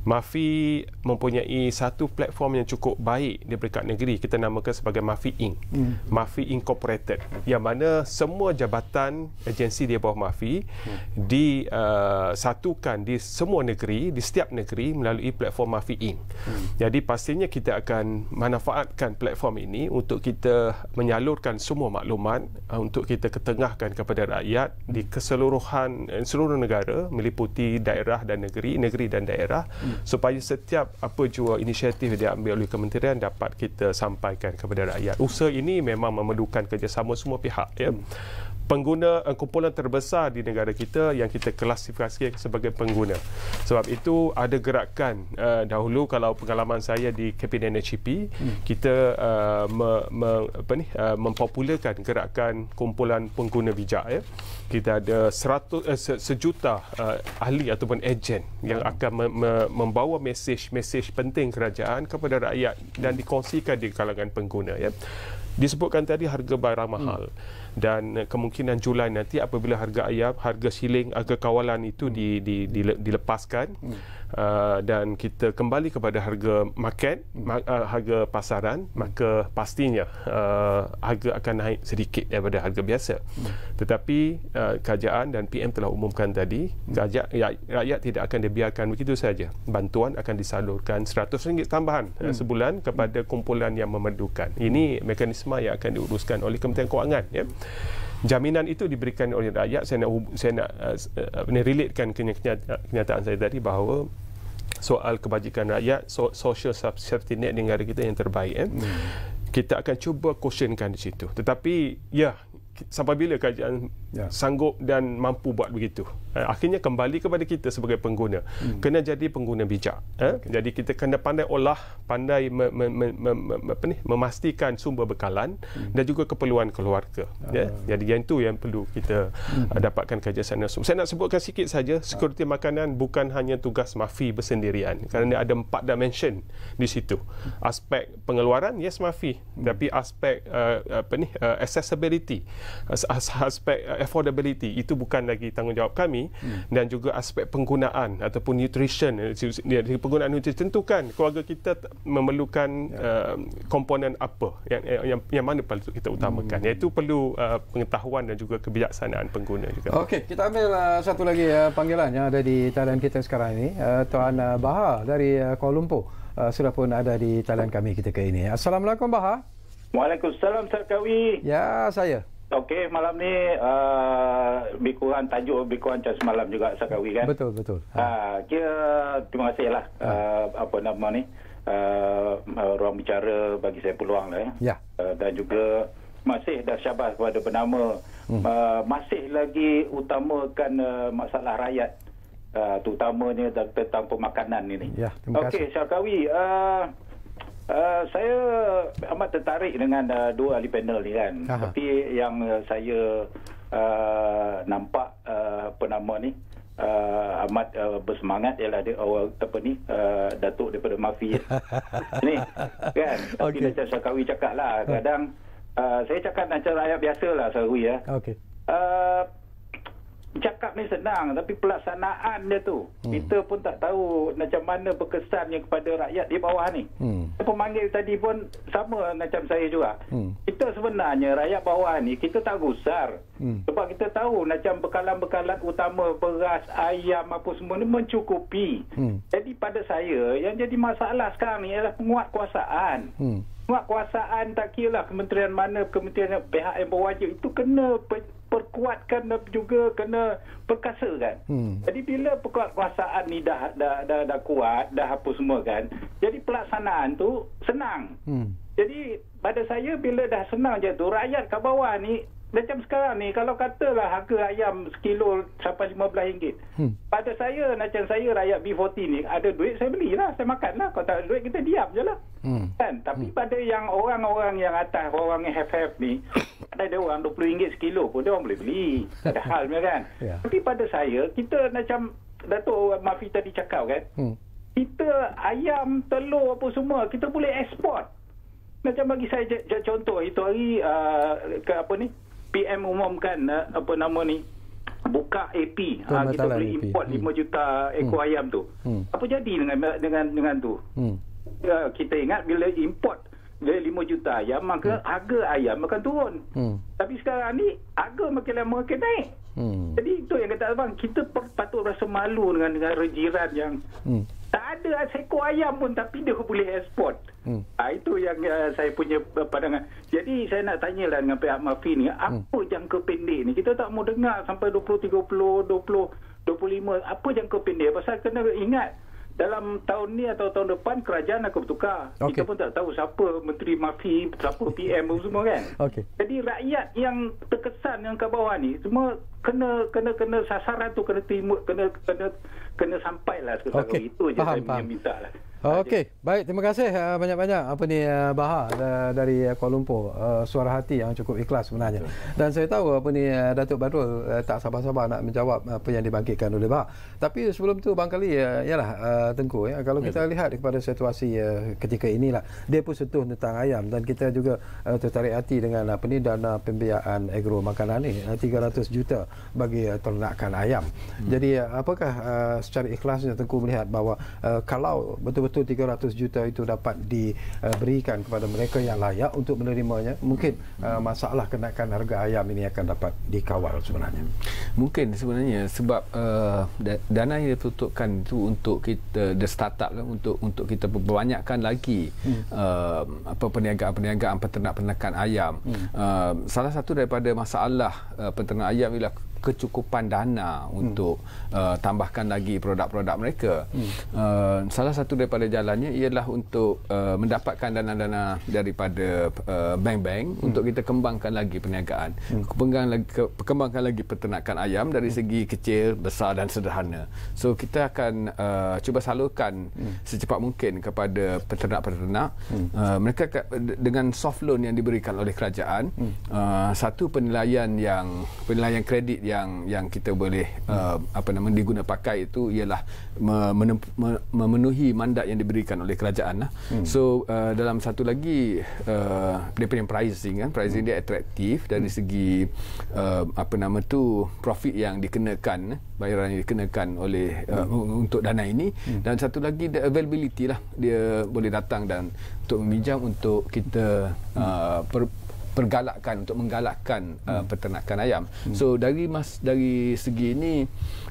Mafi mempunyai satu platform yang cukup baik di peringkat negeri kita namakan sebagai Mafi Inc. Hmm. Mafi Incorporated yang mana semua jabatan agensi di bawah Mafi hmm. disatukan uh, di semua negeri di setiap negeri melalui platform Mafi Inc. Hmm. Jadi pastinya kita akan manfaatkan platform ini untuk kita menyalurkan semua maklumat uh, untuk kita ketengahkan kepada rakyat di keseluruhan eh, seluruh negara meliputi daerah dan negeri negeri dan daerah hmm supaya setiap apa jua inisiatif yang diambil oleh kementerian dapat kita sampaikan kepada rakyat. Usaha ini memang memerlukan kerjasama semua pihak ya. Hmm pengguna eh, kumpulan terbesar di negara kita yang kita klasifikasi sebagai pengguna. Sebab itu ada gerakan uh, dahulu kalau pengalaman saya di Kabinet NHP hmm. kita uh, me, me, apa ni, uh, mempopularkan gerakan kumpulan pengguna bijak. Ya. Kita ada seratus, uh, se, sejuta uh, ahli ataupun ejen yang hmm. akan me, me, membawa mesej-mesej penting kerajaan kepada rakyat dan dikongsikan di kalangan pengguna. Ya. Disebutkan tadi harga barang mahal. Hmm dan eh, kemungkinan Julai nanti apabila harga ayam harga siling harga kawalan itu di hmm. di, di dilepaskan hmm. uh, dan kita kembali kepada harga market hmm. uh, harga pasaran hmm. maka pastinya uh, harga akan naik sedikit daripada harga biasa hmm. tetapi uh, kerajaan dan PM telah umumkan tadi gajak hmm. ya, rakyat tidak akan dibiarkan begitu saja bantuan akan disalurkan RM100 tambahan hmm. sebulan kepada hmm. kumpulan yang memerlukan ini mekanisme yang akan diuruskan oleh Kementerian Kewangan ya yeah jaminan itu diberikan oleh rakyat saya nak saya nak uh, uh, relatekan uh, kenyataan saya tadi bahawa soal kebajikan rakyat so, social safety net di negara kita yang terbaik eh. hmm. kita akan cuba cushionkan di situ tetapi ya sampai bila kerajaan ya. sanggup dan mampu buat begitu. Eh, akhirnya kembali kepada kita sebagai pengguna. Hmm. Kena jadi pengguna bijak. Eh, okay. Jadi kita kena pandai olah, pandai me, me, me, me, apa ni, memastikan sumber bekalan hmm. dan juga keperluan keluarga. Uh. Ah. Yeah? Jadi yang itu yang perlu kita hmm. Eh, dapatkan kerjasama. Saya nak sebutkan sikit saja, ah. sekuriti uh. makanan bukan hanya tugas mafi bersendirian. Kerana ada empat dimension di situ. Hmm. Aspek pengeluaran, yes mafi. Hmm. Tapi aspek uh, apa ni, uh, accessibility. As- aspek uh, affordability itu bukan lagi tanggungjawab kami hmm. dan juga aspek penggunaan ataupun nutrition ya, penggunaan nutrition tentukan keluarga kita memerlukan ya. uh, komponen apa yang, eh, yang yang mana perlu kita utamakan hmm. iaitu perlu uh, pengetahuan dan juga kebijaksanaan pengguna juga okey kita ambil uh, satu lagi uh, panggilan yang ada di talian kita sekarang ini uh, tuan uh, Bahar dari uh, Kuala Lumpur uh, sudah pun ada di talian kami kita ke ini assalamualaikum bahar Waalaikumsalam Tarkawi. Ya, saya. Okey, malam ni uh, lebih kurang tajuk lebih kurang macam semalam juga Sakawi kan? Betul, betul. Uh, kira, terima kasih lah ha. uh, apa nama ni, uh, uh ruang bicara bagi saya peluang lah ya. ya. Uh, dan juga masih dah syabas kepada penama hmm. uh, masih lagi utamakan uh, masalah rakyat uh, terutamanya tentang pemakanan ini. Ya, Okey, Sakawi, uh, Uh, saya amat tertarik dengan uh, dua ahli panel ni kan. Aha. Tapi yang uh, saya uh, nampak uh, apa nama ni Uh, amat uh, bersemangat ialah dia awal apa ni uh, datuk daripada mafia (laughs) ni kan tapi okay. macam Syakawi cakap lah kadang uh, saya cakap macam rakyat biasa lah Syakawi ya okay. uh, cakap ni senang tapi pelaksanaan dia tu hmm. kita pun tak tahu macam mana berkesannya kepada rakyat di bawah ni hmm. pemanggil tadi pun sama macam saya juga hmm. kita sebenarnya rakyat bawah ni kita tak gusar hmm. sebab kita tahu macam bekalan-bekalan utama beras ayam apa semua ni mencukupi hmm. jadi pada saya yang jadi masalah sekarang ni ialah penguatkuasaan hmm. kuasaan tak kira lah kementerian mana kementerian pihak yang berwajib itu kena perkuatkan dan juga kena perkasa kan. Hmm. Jadi bila perkuasaan ni dah dah, dah dah kuat, dah hapus semua kan. Jadi pelaksanaan tu senang. Hmm. Jadi pada saya bila dah senang je tu rakyat kat bawah ni macam sekarang ni kalau katalah harga ayam sekilo sampai RM15. Hmm. Pada saya macam saya rakyat B40 ni ada duit saya belilah, saya makan lah. Kalau tak ada duit kita diam je lah. Hmm. Kan? Tapi hmm. pada yang orang-orang yang atas, orang yang have have ni, (coughs) ada dia orang RM20 sekilo pun dia orang boleh beli. Ada (laughs) hal kan. Yeah. Tapi pada saya kita macam Dato' Mafi tadi cakap kan. Hmm. Kita ayam, telur apa semua kita boleh ekspor. Macam bagi saya contoh itu hari uh, ke apa ni PM umumkan uh, eh, apa nama ni buka AP ha, ah, kita boleh import hmm. AP. 5 juta ekor hmm. ayam tu hmm. apa jadi dengan dengan dengan tu hmm. uh, kita ingat bila import dari 5 juta ayam maka hmm. harga ayam akan turun hmm. tapi sekarang ni harga makin lama makin naik hmm. jadi itu yang kata abang kita patut rasa malu dengan negara jiran yang hmm tak ada seekor ayam pun tapi dia boleh ekspor. Hmm. Ha, itu yang uh, saya punya eh, pandangan. Jadi saya nak tanyalah dengan pihak Mafi ni apa hmm. jangka pendek ni? Kita tak mau dengar sampai 20 30 20 apa jangka pendek? Pasal kena ingat dalam tahun ni atau tahun depan kerajaan akan bertukar. Okay. Kita pun tak tahu siapa menteri Mafi, siapa PM semua kan. Okay. Jadi rakyat yang terkesan yang ke bawah ni semua kena kena kena sasaran tu kena timut kena, kena kena sampailah sekali okay. itu je faham, saya minta lah. Okey, baik. Terima kasih uh, banyak-banyak apa ni uh, uh dari uh, Kuala Lumpur. suara hati yang cukup ikhlas sebenarnya. Dan saya tahu apa ni Datuk Badrul tak sabar-sabar nak menjawab apa yang dibangkitkan oleh Bahar. Tapi sebelum tu Bang Kali ialah uh, Tengku ya. Kalau kita lihat kepada situasi ketika inilah, dia pun sentuh tentang ayam dan kita juga tertarik hati dengan apa ni dana pembiayaan agro makanan ni uh, 300 juta bagi ternakan ayam. Hmm. Jadi apakah secara ikhlasnya Tengku melihat bahawa kalau betul-betul betul 300 juta itu dapat diberikan uh, kepada mereka yang layak untuk menerimanya mungkin uh, masalah kenaikan harga ayam ini akan dapat dikawal sebenarnya mungkin sebenarnya sebab uh, dana yang ditutupkan itu untuk kita the startup lah, untuk untuk kita perbanyakkan lagi hmm. uh, apa perniagaan-perniagaan peternak-peternakan ayam hmm. uh, salah satu daripada masalah uh, peternak ayam ialah kecukupan dana hmm. untuk uh, tambahkan lagi produk-produk mereka. Hmm. Uh, salah satu daripada jalannya ialah untuk uh, mendapatkan dana-dana daripada uh, bank-bank hmm. untuk kita kembangkan lagi perniagaan. Hmm. Kembangkan lagi peternakan ayam dari hmm. segi kecil, besar dan sederhana. So kita akan uh, cuba salurkan hmm. secepat mungkin kepada peternak-peternak. Hmm. Uh, mereka ke, dengan soft loan yang diberikan oleh kerajaan, hmm. uh, satu penilaian yang penilaian kredit yang yang kita boleh hmm. uh, apa nama diguna pakai itu ialah memenuhi mandat yang diberikan oleh kerajaan lah. hmm. so uh, dalam satu lagi uh, daripada yang pricing kan pricing hmm. dia atraktif dari segi uh, apa nama tu profit yang dikenakan eh, bayaran yang dikenakan oleh uh, hmm. untuk dana ini hmm. dan satu lagi the availability lah dia boleh datang dan untuk meminjam untuk kita hmm. uh, per pergalakkan untuk menggalakkan uh, hmm. peternakan ayam. Hmm. So dari mas dari segi ini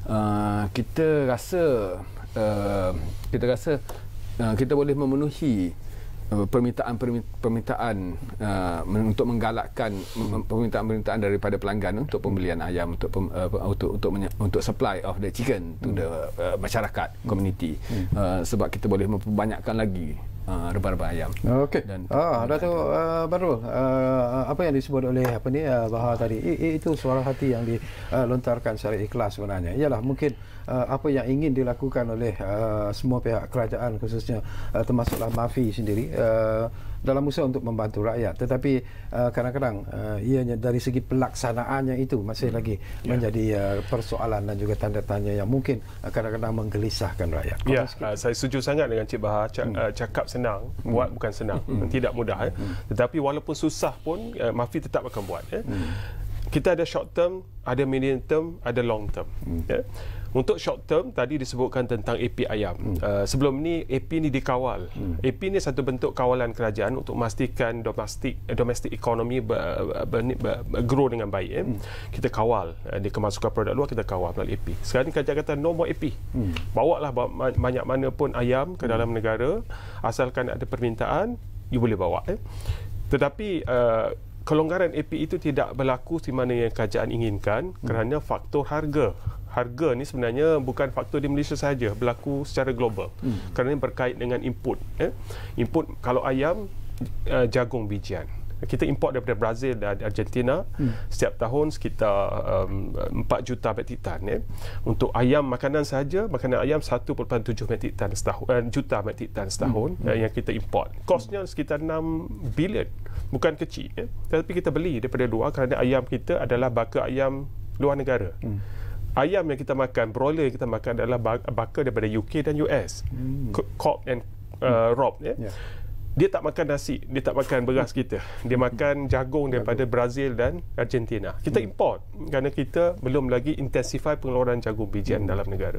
uh, kita rasa uh, kita rasa uh, kita boleh memenuhi permintaan-permintaan uh, uh untuk menggalakkan permintaan-permintaan daripada pelanggan untuk pembelian ayam untuk uh, untuk untuk menye- untuk supply of the chicken to hmm. the uh, masyarakat hmm. community hmm. uh, sebab kita boleh memperbanyakkan lagi uh, ah, rebah-rebah ayam. Okey. Dan ah Dato uh, ah, Barul uh, apa yang disebut oleh apa ni uh, bahar tadi I, i, itu suara hati yang dilontarkan secara ikhlas sebenarnya. Iyalah mungkin uh, apa yang ingin dilakukan oleh uh, semua pihak kerajaan khususnya uh, termasuklah mafi sendiri uh, dalam usaha untuk membantu rakyat tetapi uh, kadang-kadang uh, ianya dari segi pelaksanaannya itu masih hmm. lagi yeah. menjadi uh, persoalan dan juga tanda tanya yang mungkin uh, kadang-kadang menggelisahkan rakyat. Ya, yeah. uh, saya setuju sangat dengan Cik Bahar C- hmm. uh, cakap senang, hmm. buat bukan senang. Hmm. Tidak mudah eh. hmm. Tetapi walaupun susah pun uh, mafi tetap akan buat eh. hmm. Kita ada short term, ada medium term, ada long term hmm. Yeah. Untuk short term tadi disebutkan tentang AP ayam. Hmm. Uh, sebelum ni AP ni dikawal. Hmm. AP ni satu bentuk kawalan kerajaan untuk memastikan domestik eh, domestik ekonomi grow dengan baik. Eh. Hmm. Kita kawal uh, eh, di kemasukan produk luar kita kawal melalui AP. Sekarang ni kerajaan kata no more AP. Hmm. lah banyak mana pun ayam ke dalam hmm. negara asalkan ada permintaan you boleh bawa. Eh. Tetapi uh, kelonggaran AP itu tidak berlaku di mana yang kerajaan inginkan hmm. kerana faktor harga harga ini sebenarnya bukan faktor di Malaysia saja berlaku secara global hmm. kerana ini berkait dengan input eh? Ya. input kalau ayam uh, jagung bijian kita import daripada Brazil dan Argentina hmm. setiap tahun sekitar um, 4 juta metrik tan eh. untuk ayam makanan saja makanan ayam 1.7 metrik tan setahun uh, eh, juta metrik tan setahun hmm. uh, yang kita import kosnya sekitar 6 bilion bukan kecil eh. tetapi kita beli daripada luar kerana ayam kita adalah bakar ayam luar negara hmm ayam yang kita makan, broiler yang kita makan adalah bakar daripada UK dan US. Hmm. Cobb and uh, hmm. Rob. Yeah. Yeah. Dia tak makan nasi, dia tak makan beras kita. Dia makan hmm. jagung daripada Brazil dan Argentina. Kita hmm. import kerana kita belum lagi intensify pengeluaran jagung bijian dalam negara.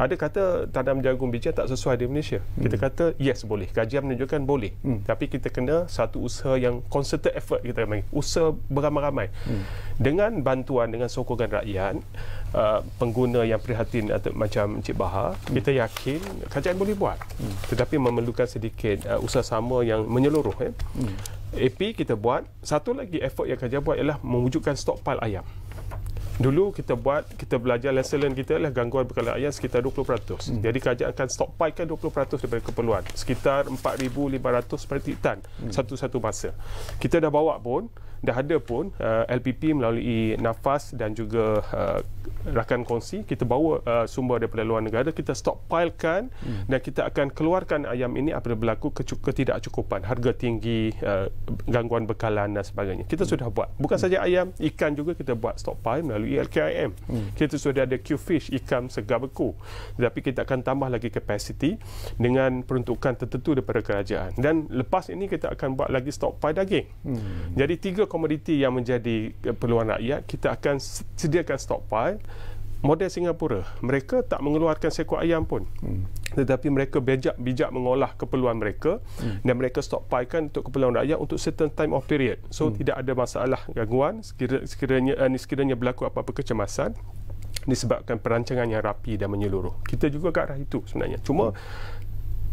Ada kata tanam jagung bijian tak sesuai di Malaysia. Kita kata yes boleh. Kajian menunjukkan boleh. Tapi kita kena satu usaha yang concerted effort kita panggil. Usaha beramai-ramai. Dengan bantuan, dengan sokongan rakyat, uh, pengguna yang prihatin atau macam Encik Bahar hmm. kita yakin kajian boleh buat hmm. tetapi memerlukan sedikit uh, usaha sama yang menyeluruh eh. hmm. AP kita buat satu lagi effort yang kajian buat ialah mewujudkan pal ayam Dulu kita buat, kita belajar lesson learn kita adalah gangguan berkala ayam sekitar 20%. Hmm. Jadi kajian akan stok pal kan 20% daripada keperluan. Sekitar 4,500 per titan hmm. satu-satu masa. Kita dah bawa pun, dah ada pun uh, LPP melalui nafas dan juga uh, rakan kongsi kita bawa uh, sumber daripada luar negara kita stockpilekan hmm. dan kita akan keluarkan ayam ini apabila berlaku ketidakcukupan harga tinggi uh, gangguan bekalan dan sebagainya kita hmm. sudah buat bukan hmm. saja ayam ikan juga kita buat stockpile melalui LKIM hmm. kita sudah ada Q Fish ikan segar beku tetapi kita akan tambah lagi kapasiti dengan peruntukan tertentu daripada kerajaan dan lepas ini kita akan buat lagi stockpile daging hmm. jadi tiga komoditi yang menjadi keperluan eh, rakyat, kita akan sediakan stockpile model Singapura. Mereka tak mengeluarkan seekor ayam pun. Hmm tetapi mereka bijak bijak mengolah keperluan mereka hmm. dan mereka stockpilekan untuk keperluan rakyat untuk certain time of period. So hmm. tidak ada masalah gangguan sekiranya eh, sekiranya berlaku apa-apa kecemasan disebabkan perancangan yang rapi dan menyeluruh. Kita juga ke arah itu sebenarnya. Cuma hmm.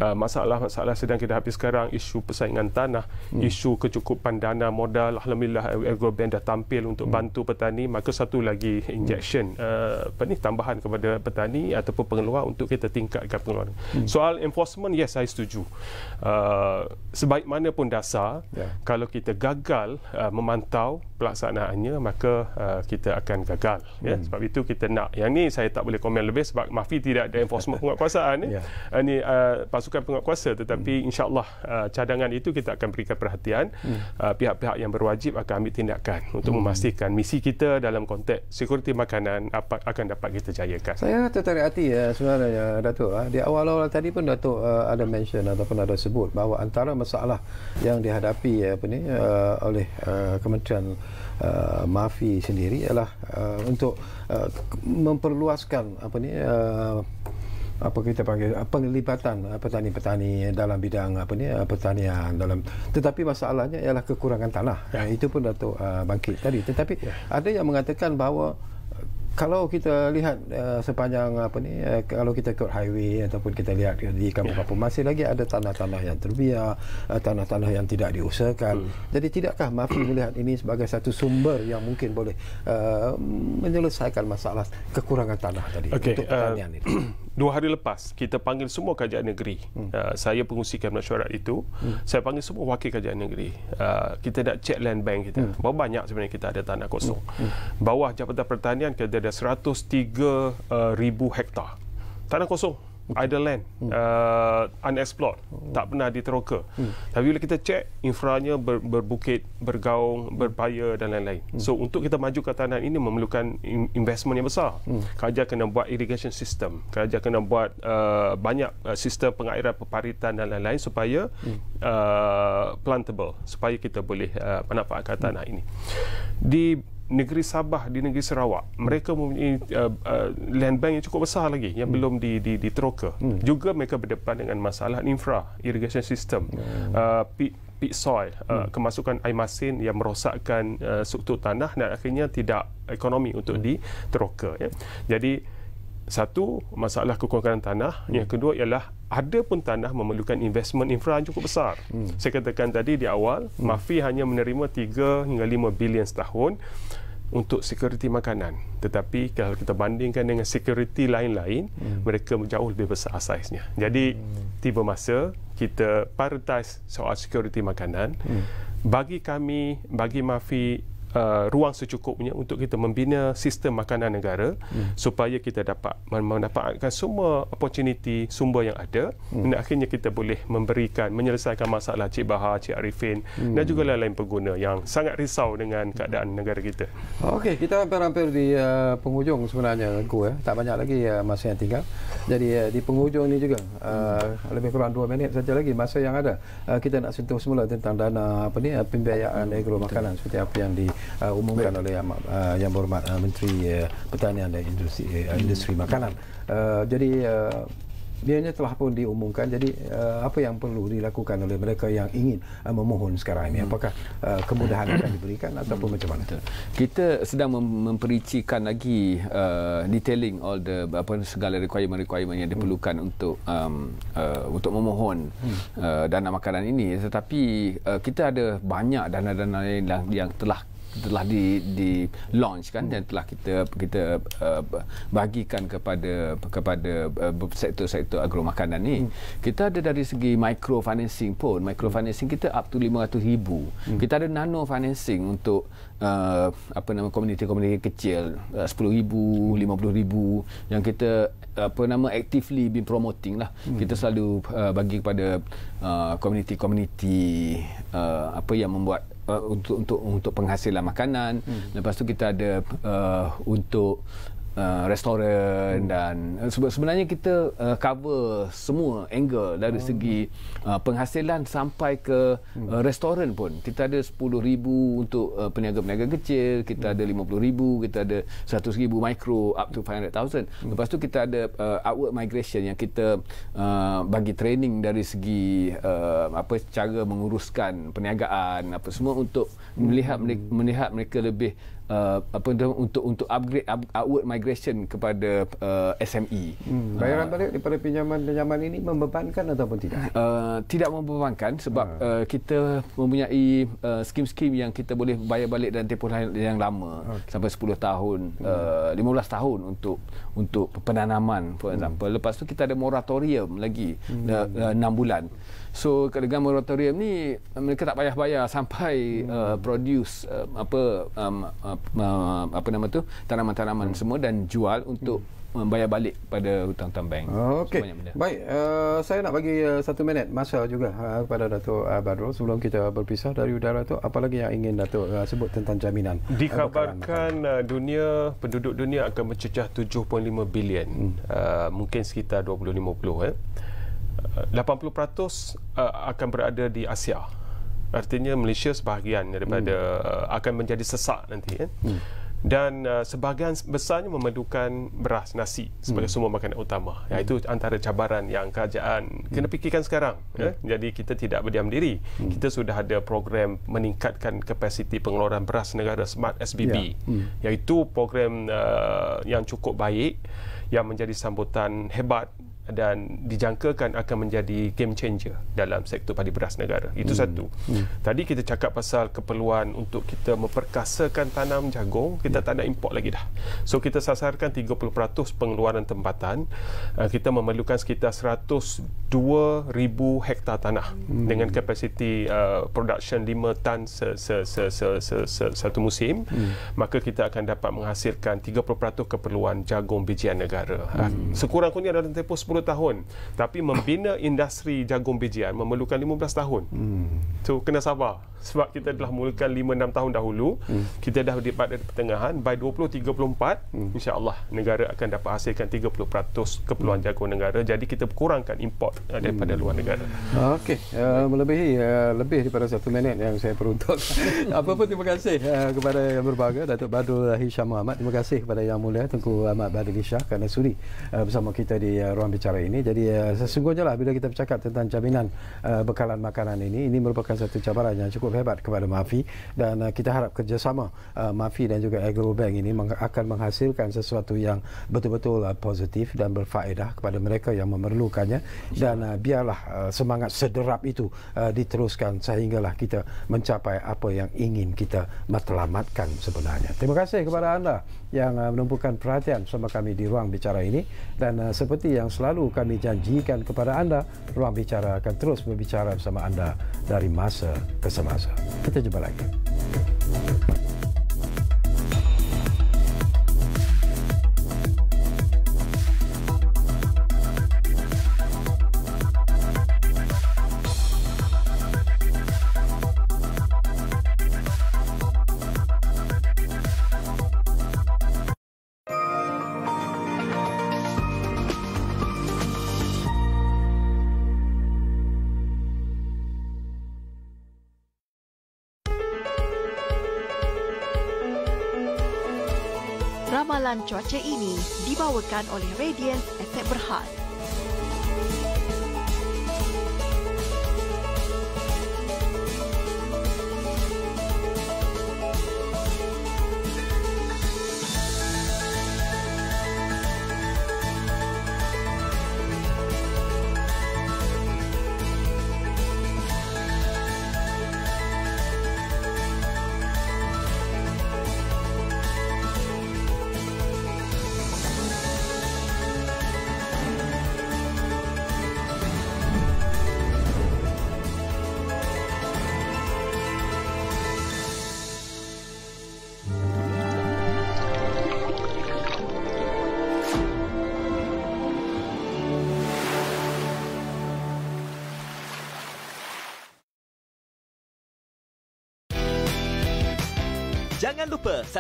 Ah, masalah-masalah sedang kita hadapi sekarang isu persaingan tanah hmm. isu kecukupan dana modal alhamdulillah eh, agrobank dah tampil untuk hmm. bantu petani maka satu lagi hmm. injection hmm. uh, apa ni tambahan kepada petani ataupun pengeluar untuk kita tingkatkan pengeluaran hmm. soal enforcement yes saya setuju uh, sebaik mana pun dasar yeah. kalau kita gagal uh, memantau pelaksanaannya maka uh, kita akan gagal ya. hmm. ya sebab itu kita nak yang ni saya tak boleh komen lebih sebab mafi tidak ada enforcement (laughs) penguatkuasaan ya yeah. Uh, ini uh, pasukan penguatkuasa tetapi hmm. insyaallah uh, cadangan itu kita akan berikan perhatian hmm. uh, pihak-pihak yang berwajib akan ambil tindakan untuk hmm. memastikan misi kita dalam konteks sekuriti makanan apa akan dapat kita jayakan saya tertarik hati ya sebenarnya datuk ah, di awal-awal tadi pun datuk uh, ada mention ataupun ada sebut bahawa antara masalah yang dihadapi ya, apa ni uh, oleh uh, kementerian uh, Mafi sendiri ialah uh, untuk uh, memperluaskan apa ni uh, apa kita panggil uh, penglibatan uh, petani-petani dalam bidang apa ni uh, pertanian dalam tetapi masalahnya ialah kekurangan tanah ya. itu pun datuk uh, bangkit tadi tetapi ya. ada yang mengatakan bahawa kalau kita lihat uh, sepanjang apa ni uh, kalau kita ke highway ataupun kita lihat di kampung-kampung yeah. masih lagi ada tanah-tanah yang terbiar, uh, eh, tanah-tanah yang tidak diusahakan. Hmm. Jadi tidakkah mafi melihat ini sebagai satu sumber yang mungkin boleh uh, menyelesaikan masalah kekurangan tanah tadi okay. untuk pertanian uh, ini? (clears throat) dua hari lepas kita panggil semua kerajaan negeri. Hmm. Uh, saya pengusikan mesyuarat itu. Hmm. Saya panggil semua wakil kerajaan negeri. Uh, kita nak check land bank kita. Hmm. Berapa banyak sebenarnya kita ada tanah kosong. Hmm. hmm. Bawah Jabatan Pertanian kita ada 103,000 uh, hektar tanah kosong okay. idle land hmm. uh, unexplored oh. tak pernah diteroka hmm. tapi bila kita cek infranya ber, berbukit bergaung hmm. berpaya dan lain-lain hmm. so untuk kita maju ke tanah ini memerlukan investment yang besar hmm. kerajaan kena buat irrigation system kerajaan kena buat uh, banyak uh, sistem pengairan peparitan dan lain-lain supaya hmm. uh, plantable supaya kita boleh uh, manfaatkan hmm. tanah hmm. ini di negeri Sabah di negeri Sarawak hmm. mereka mempunyai uh, uh, land bank yang cukup besar lagi yang hmm. belum di, di, diteroka hmm. juga mereka berdepan dengan masalah infra irrigation system hmm. uh, pit soil uh, hmm. kemasukan air masin yang merosakkan uh, struktur tanah dan akhirnya tidak ekonomi untuk hmm. diteroka ya. jadi satu masalah kekurangan tanah hmm. yang kedua ialah ada pun tanah memerlukan investment infra yang cukup besar. Hmm. Saya katakan tadi di awal, hmm. Mafi hanya menerima 3 hingga 5 bilion setahun untuk sekuriti makanan. Tetapi kalau kita bandingkan dengan sekuriti lain-lain, hmm. mereka jauh lebih besar saiznya. Jadi hmm. tiba masa kita prioritize soal sekuriti makanan. Hmm. Bagi kami, bagi Mafi uh, ruang secukupnya untuk kita membina sistem makanan negara hmm. supaya kita dapat mendapatkan semua opportunity sumber yang ada hmm. dan akhirnya kita boleh memberikan menyelesaikan masalah Cik Bahar, Cik Arifin hmm. dan juga lain-lain pengguna yang sangat risau dengan keadaan negara kita. Okey, kita hampir-hampir di uh, penghujung sebenarnya, Gu, ya. tak banyak lagi uh, masa yang tinggal. Jadi uh, di penghujung ini juga uh, hmm. lebih kurang 2 minit saja lagi masa yang ada uh, kita nak sentuh semula tentang dana apa ni uh, pembiayaan agro makanan Betul. seperti apa yang diumumkan uh, oleh uh, yang berhormat uh, Menteri uh, Pertanian dan Industri uh, Industri hmm. Makanan. Uh, jadi uh, dia hanya telah pun diumumkan jadi uh, apa yang perlu dilakukan oleh mereka yang ingin uh, memohon sekarang ini hmm. apakah uh, kemudahan akan diberikan hmm. ataupun macam mana Betul. kita sedang mem- mempericikan lagi uh, detailing all the apa segala requirement-requirement yang diperlukan hmm. untuk um, uh, untuk memohon uh, dana makanan ini tetapi uh, kita ada banyak dana-dana yang telah telah di di launch kan dan telah kita kita uh, bagikan kepada kepada uh, sektor-sektor agro makanan ni. Hmm. Kita ada dari segi micro financing pun. Micro financing kita up to 500,000. Hmm. Kita ada nano financing untuk uh, apa nama komuniti-komuniti kecil uh, 10,000, 50,000 yang kita apa nama actively been promoting lah. Hmm. Kita selalu uh, bagi kepada uh, community-community uh, apa yang membuat untuk untuk untuk penghasilan makanan hmm. lepas tu kita ada uh, untuk Uh, restoran hmm. dan uh, sebenarnya kita uh, cover semua angle dari oh. segi uh, penghasilan sampai ke hmm. uh, restoran pun kita ada 10000 untuk uh, peniaga-peniaga kecil kita hmm. ada 50000 kita ada 100000 micro up to 500000 hmm. lepas tu kita ada uh, outward migration yang kita uh, bagi training dari segi uh, apa cara menguruskan perniagaan apa semua untuk hmm. melihat hmm. melihat mereka lebih uh, apa itu untuk untuk upgrade up, outward migration kepada uh, SME. Hmm. Bayaran balik daripada pinjaman-pinjaman ini membebankan ataupun tidak? Uh, tidak membebankan sebab uh. Uh, kita mempunyai uh, skim-skim yang kita boleh bayar balik dalam tempoh yang lama okay. sampai 10 tahun, hmm. uh, 15 tahun untuk untuk penanaman for hmm. example. Hmm. Lepas tu kita ada moratorium lagi hmm. uh, uh, 6 bulan. So dengan moratorium ni mereka tak payah bayar sampai hmm. uh, produce uh, apa um, uh, uh, apa nama tu tanaman-tanaman hmm. semua dan jual untuk hmm membayar um, balik pada hutang-hutang bank. Ah, okey. Baik, uh, saya nak bagi uh, satu minit masa juga uh, kepada Dato' uh, sebelum kita berpisah dari udara tu apa lagi yang ingin Dato' uh, sebut tentang jaminan. Uh, Dikabarkan uh, dunia penduduk dunia akan mencecah 7.5 bilion. Hmm. Uh, mungkin sekitar 2050 eh. 80% uh, akan berada di Asia. Artinya Malaysia sebahagian daripada hmm. Uh, akan menjadi sesak nanti kan. Hmm. Dan uh, sebahagian besarnya memerlukan beras nasi sebagai hmm. sumber makanan utama. Ya itu hmm. antara cabaran yang kerajaan hmm. kena fikirkan sekarang ya. hmm. ya. Jadi kita tidak berdiam diri. Hmm. Kita sudah ada program meningkatkan kapasiti pengeluaran beras negara Smart SBB. Ya. Hmm. Iaitu program uh, yang cukup baik yang menjadi sambutan hebat dan dijangkakan akan menjadi game changer dalam sektor padi beras negara. Itu hmm. satu. Hmm. Tadi kita cakap pasal keperluan untuk kita memperkasakan tanam jagung, kita yeah. tak nak import lagi dah. So kita sasarkan 30% pengeluaran tempatan. Eh, kita memerlukan sekitar 102,000 hektar tanah hmm. dengan kapasiti uh, production 5 tan se, se, se, se, se, se, satu musim. Hmm. Maka kita akan dapat menghasilkan 30% keperluan jagung bijian negara. Hmm. Ah, sekurang-kurangnya dalam tempoh 10 5 tahun tapi membina industri jagung bijian memerlukan 15 tahun. Hmm. So kena sabar sebab kita telah mulakan 5 6 tahun dahulu. Hmm. Kita dah di pada pertengahan by 2034 hmm. insya-Allah negara akan dapat hasilkan 30% keperluan hmm. jagung negara jadi kita kurangkan import eh, daripada hmm. luar negara. Okey, uh, melebihi uh, lebih daripada satu minit yang saya peruntuk. (laughs) Apa pun terima kasih uh, kepada yang berbahagia Datuk Badrul Hisham Muhammad. Terima kasih kepada Yang Mulia Tengku Ahmad Badrul Shah kerana sudi uh, bersama kita di uh, ruang bicara perkara ini. Jadi uh, sesungguhnya lah bila kita bercakap tentang jaminan uh, bekalan makanan ini, ini merupakan satu cabaran yang cukup hebat kepada Mafi dan uh, kita harap kerjasama uh, Mafi dan juga Agro ini meng- akan menghasilkan sesuatu yang betul-betul uh, positif dan berfaedah kepada mereka yang memerlukannya dan uh, biarlah uh, semangat sederap itu uh, diteruskan sehinggalah kita mencapai apa yang ingin kita matlamatkan sebenarnya. Terima kasih kepada anda yang uh, menumpukan perhatian sama kami di ruang bicara ini dan uh, seperti yang selalu kami janjikan kepada anda ruang bicara akan terus berbicara bersama anda dari masa ke semasa kita jumpa lagi cuaca ini dibawakan oleh Radiant Efek Berhad.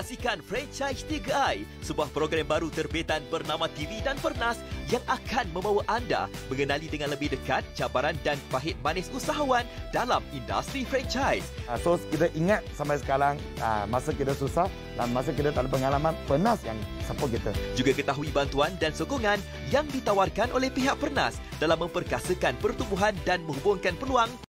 saksikan Franchise 3i, sebuah program baru terbitan bernama TV dan Pernas yang akan membawa anda mengenali dengan lebih dekat cabaran dan pahit manis usahawan dalam industri franchise. Ah, so, kita ingat sampai sekarang ah, masa kita susah dan masa kita tak ada pengalaman, Pernas yang support kita. Juga ketahui bantuan dan sokongan yang ditawarkan oleh pihak Pernas dalam memperkasakan pertumbuhan dan menghubungkan peluang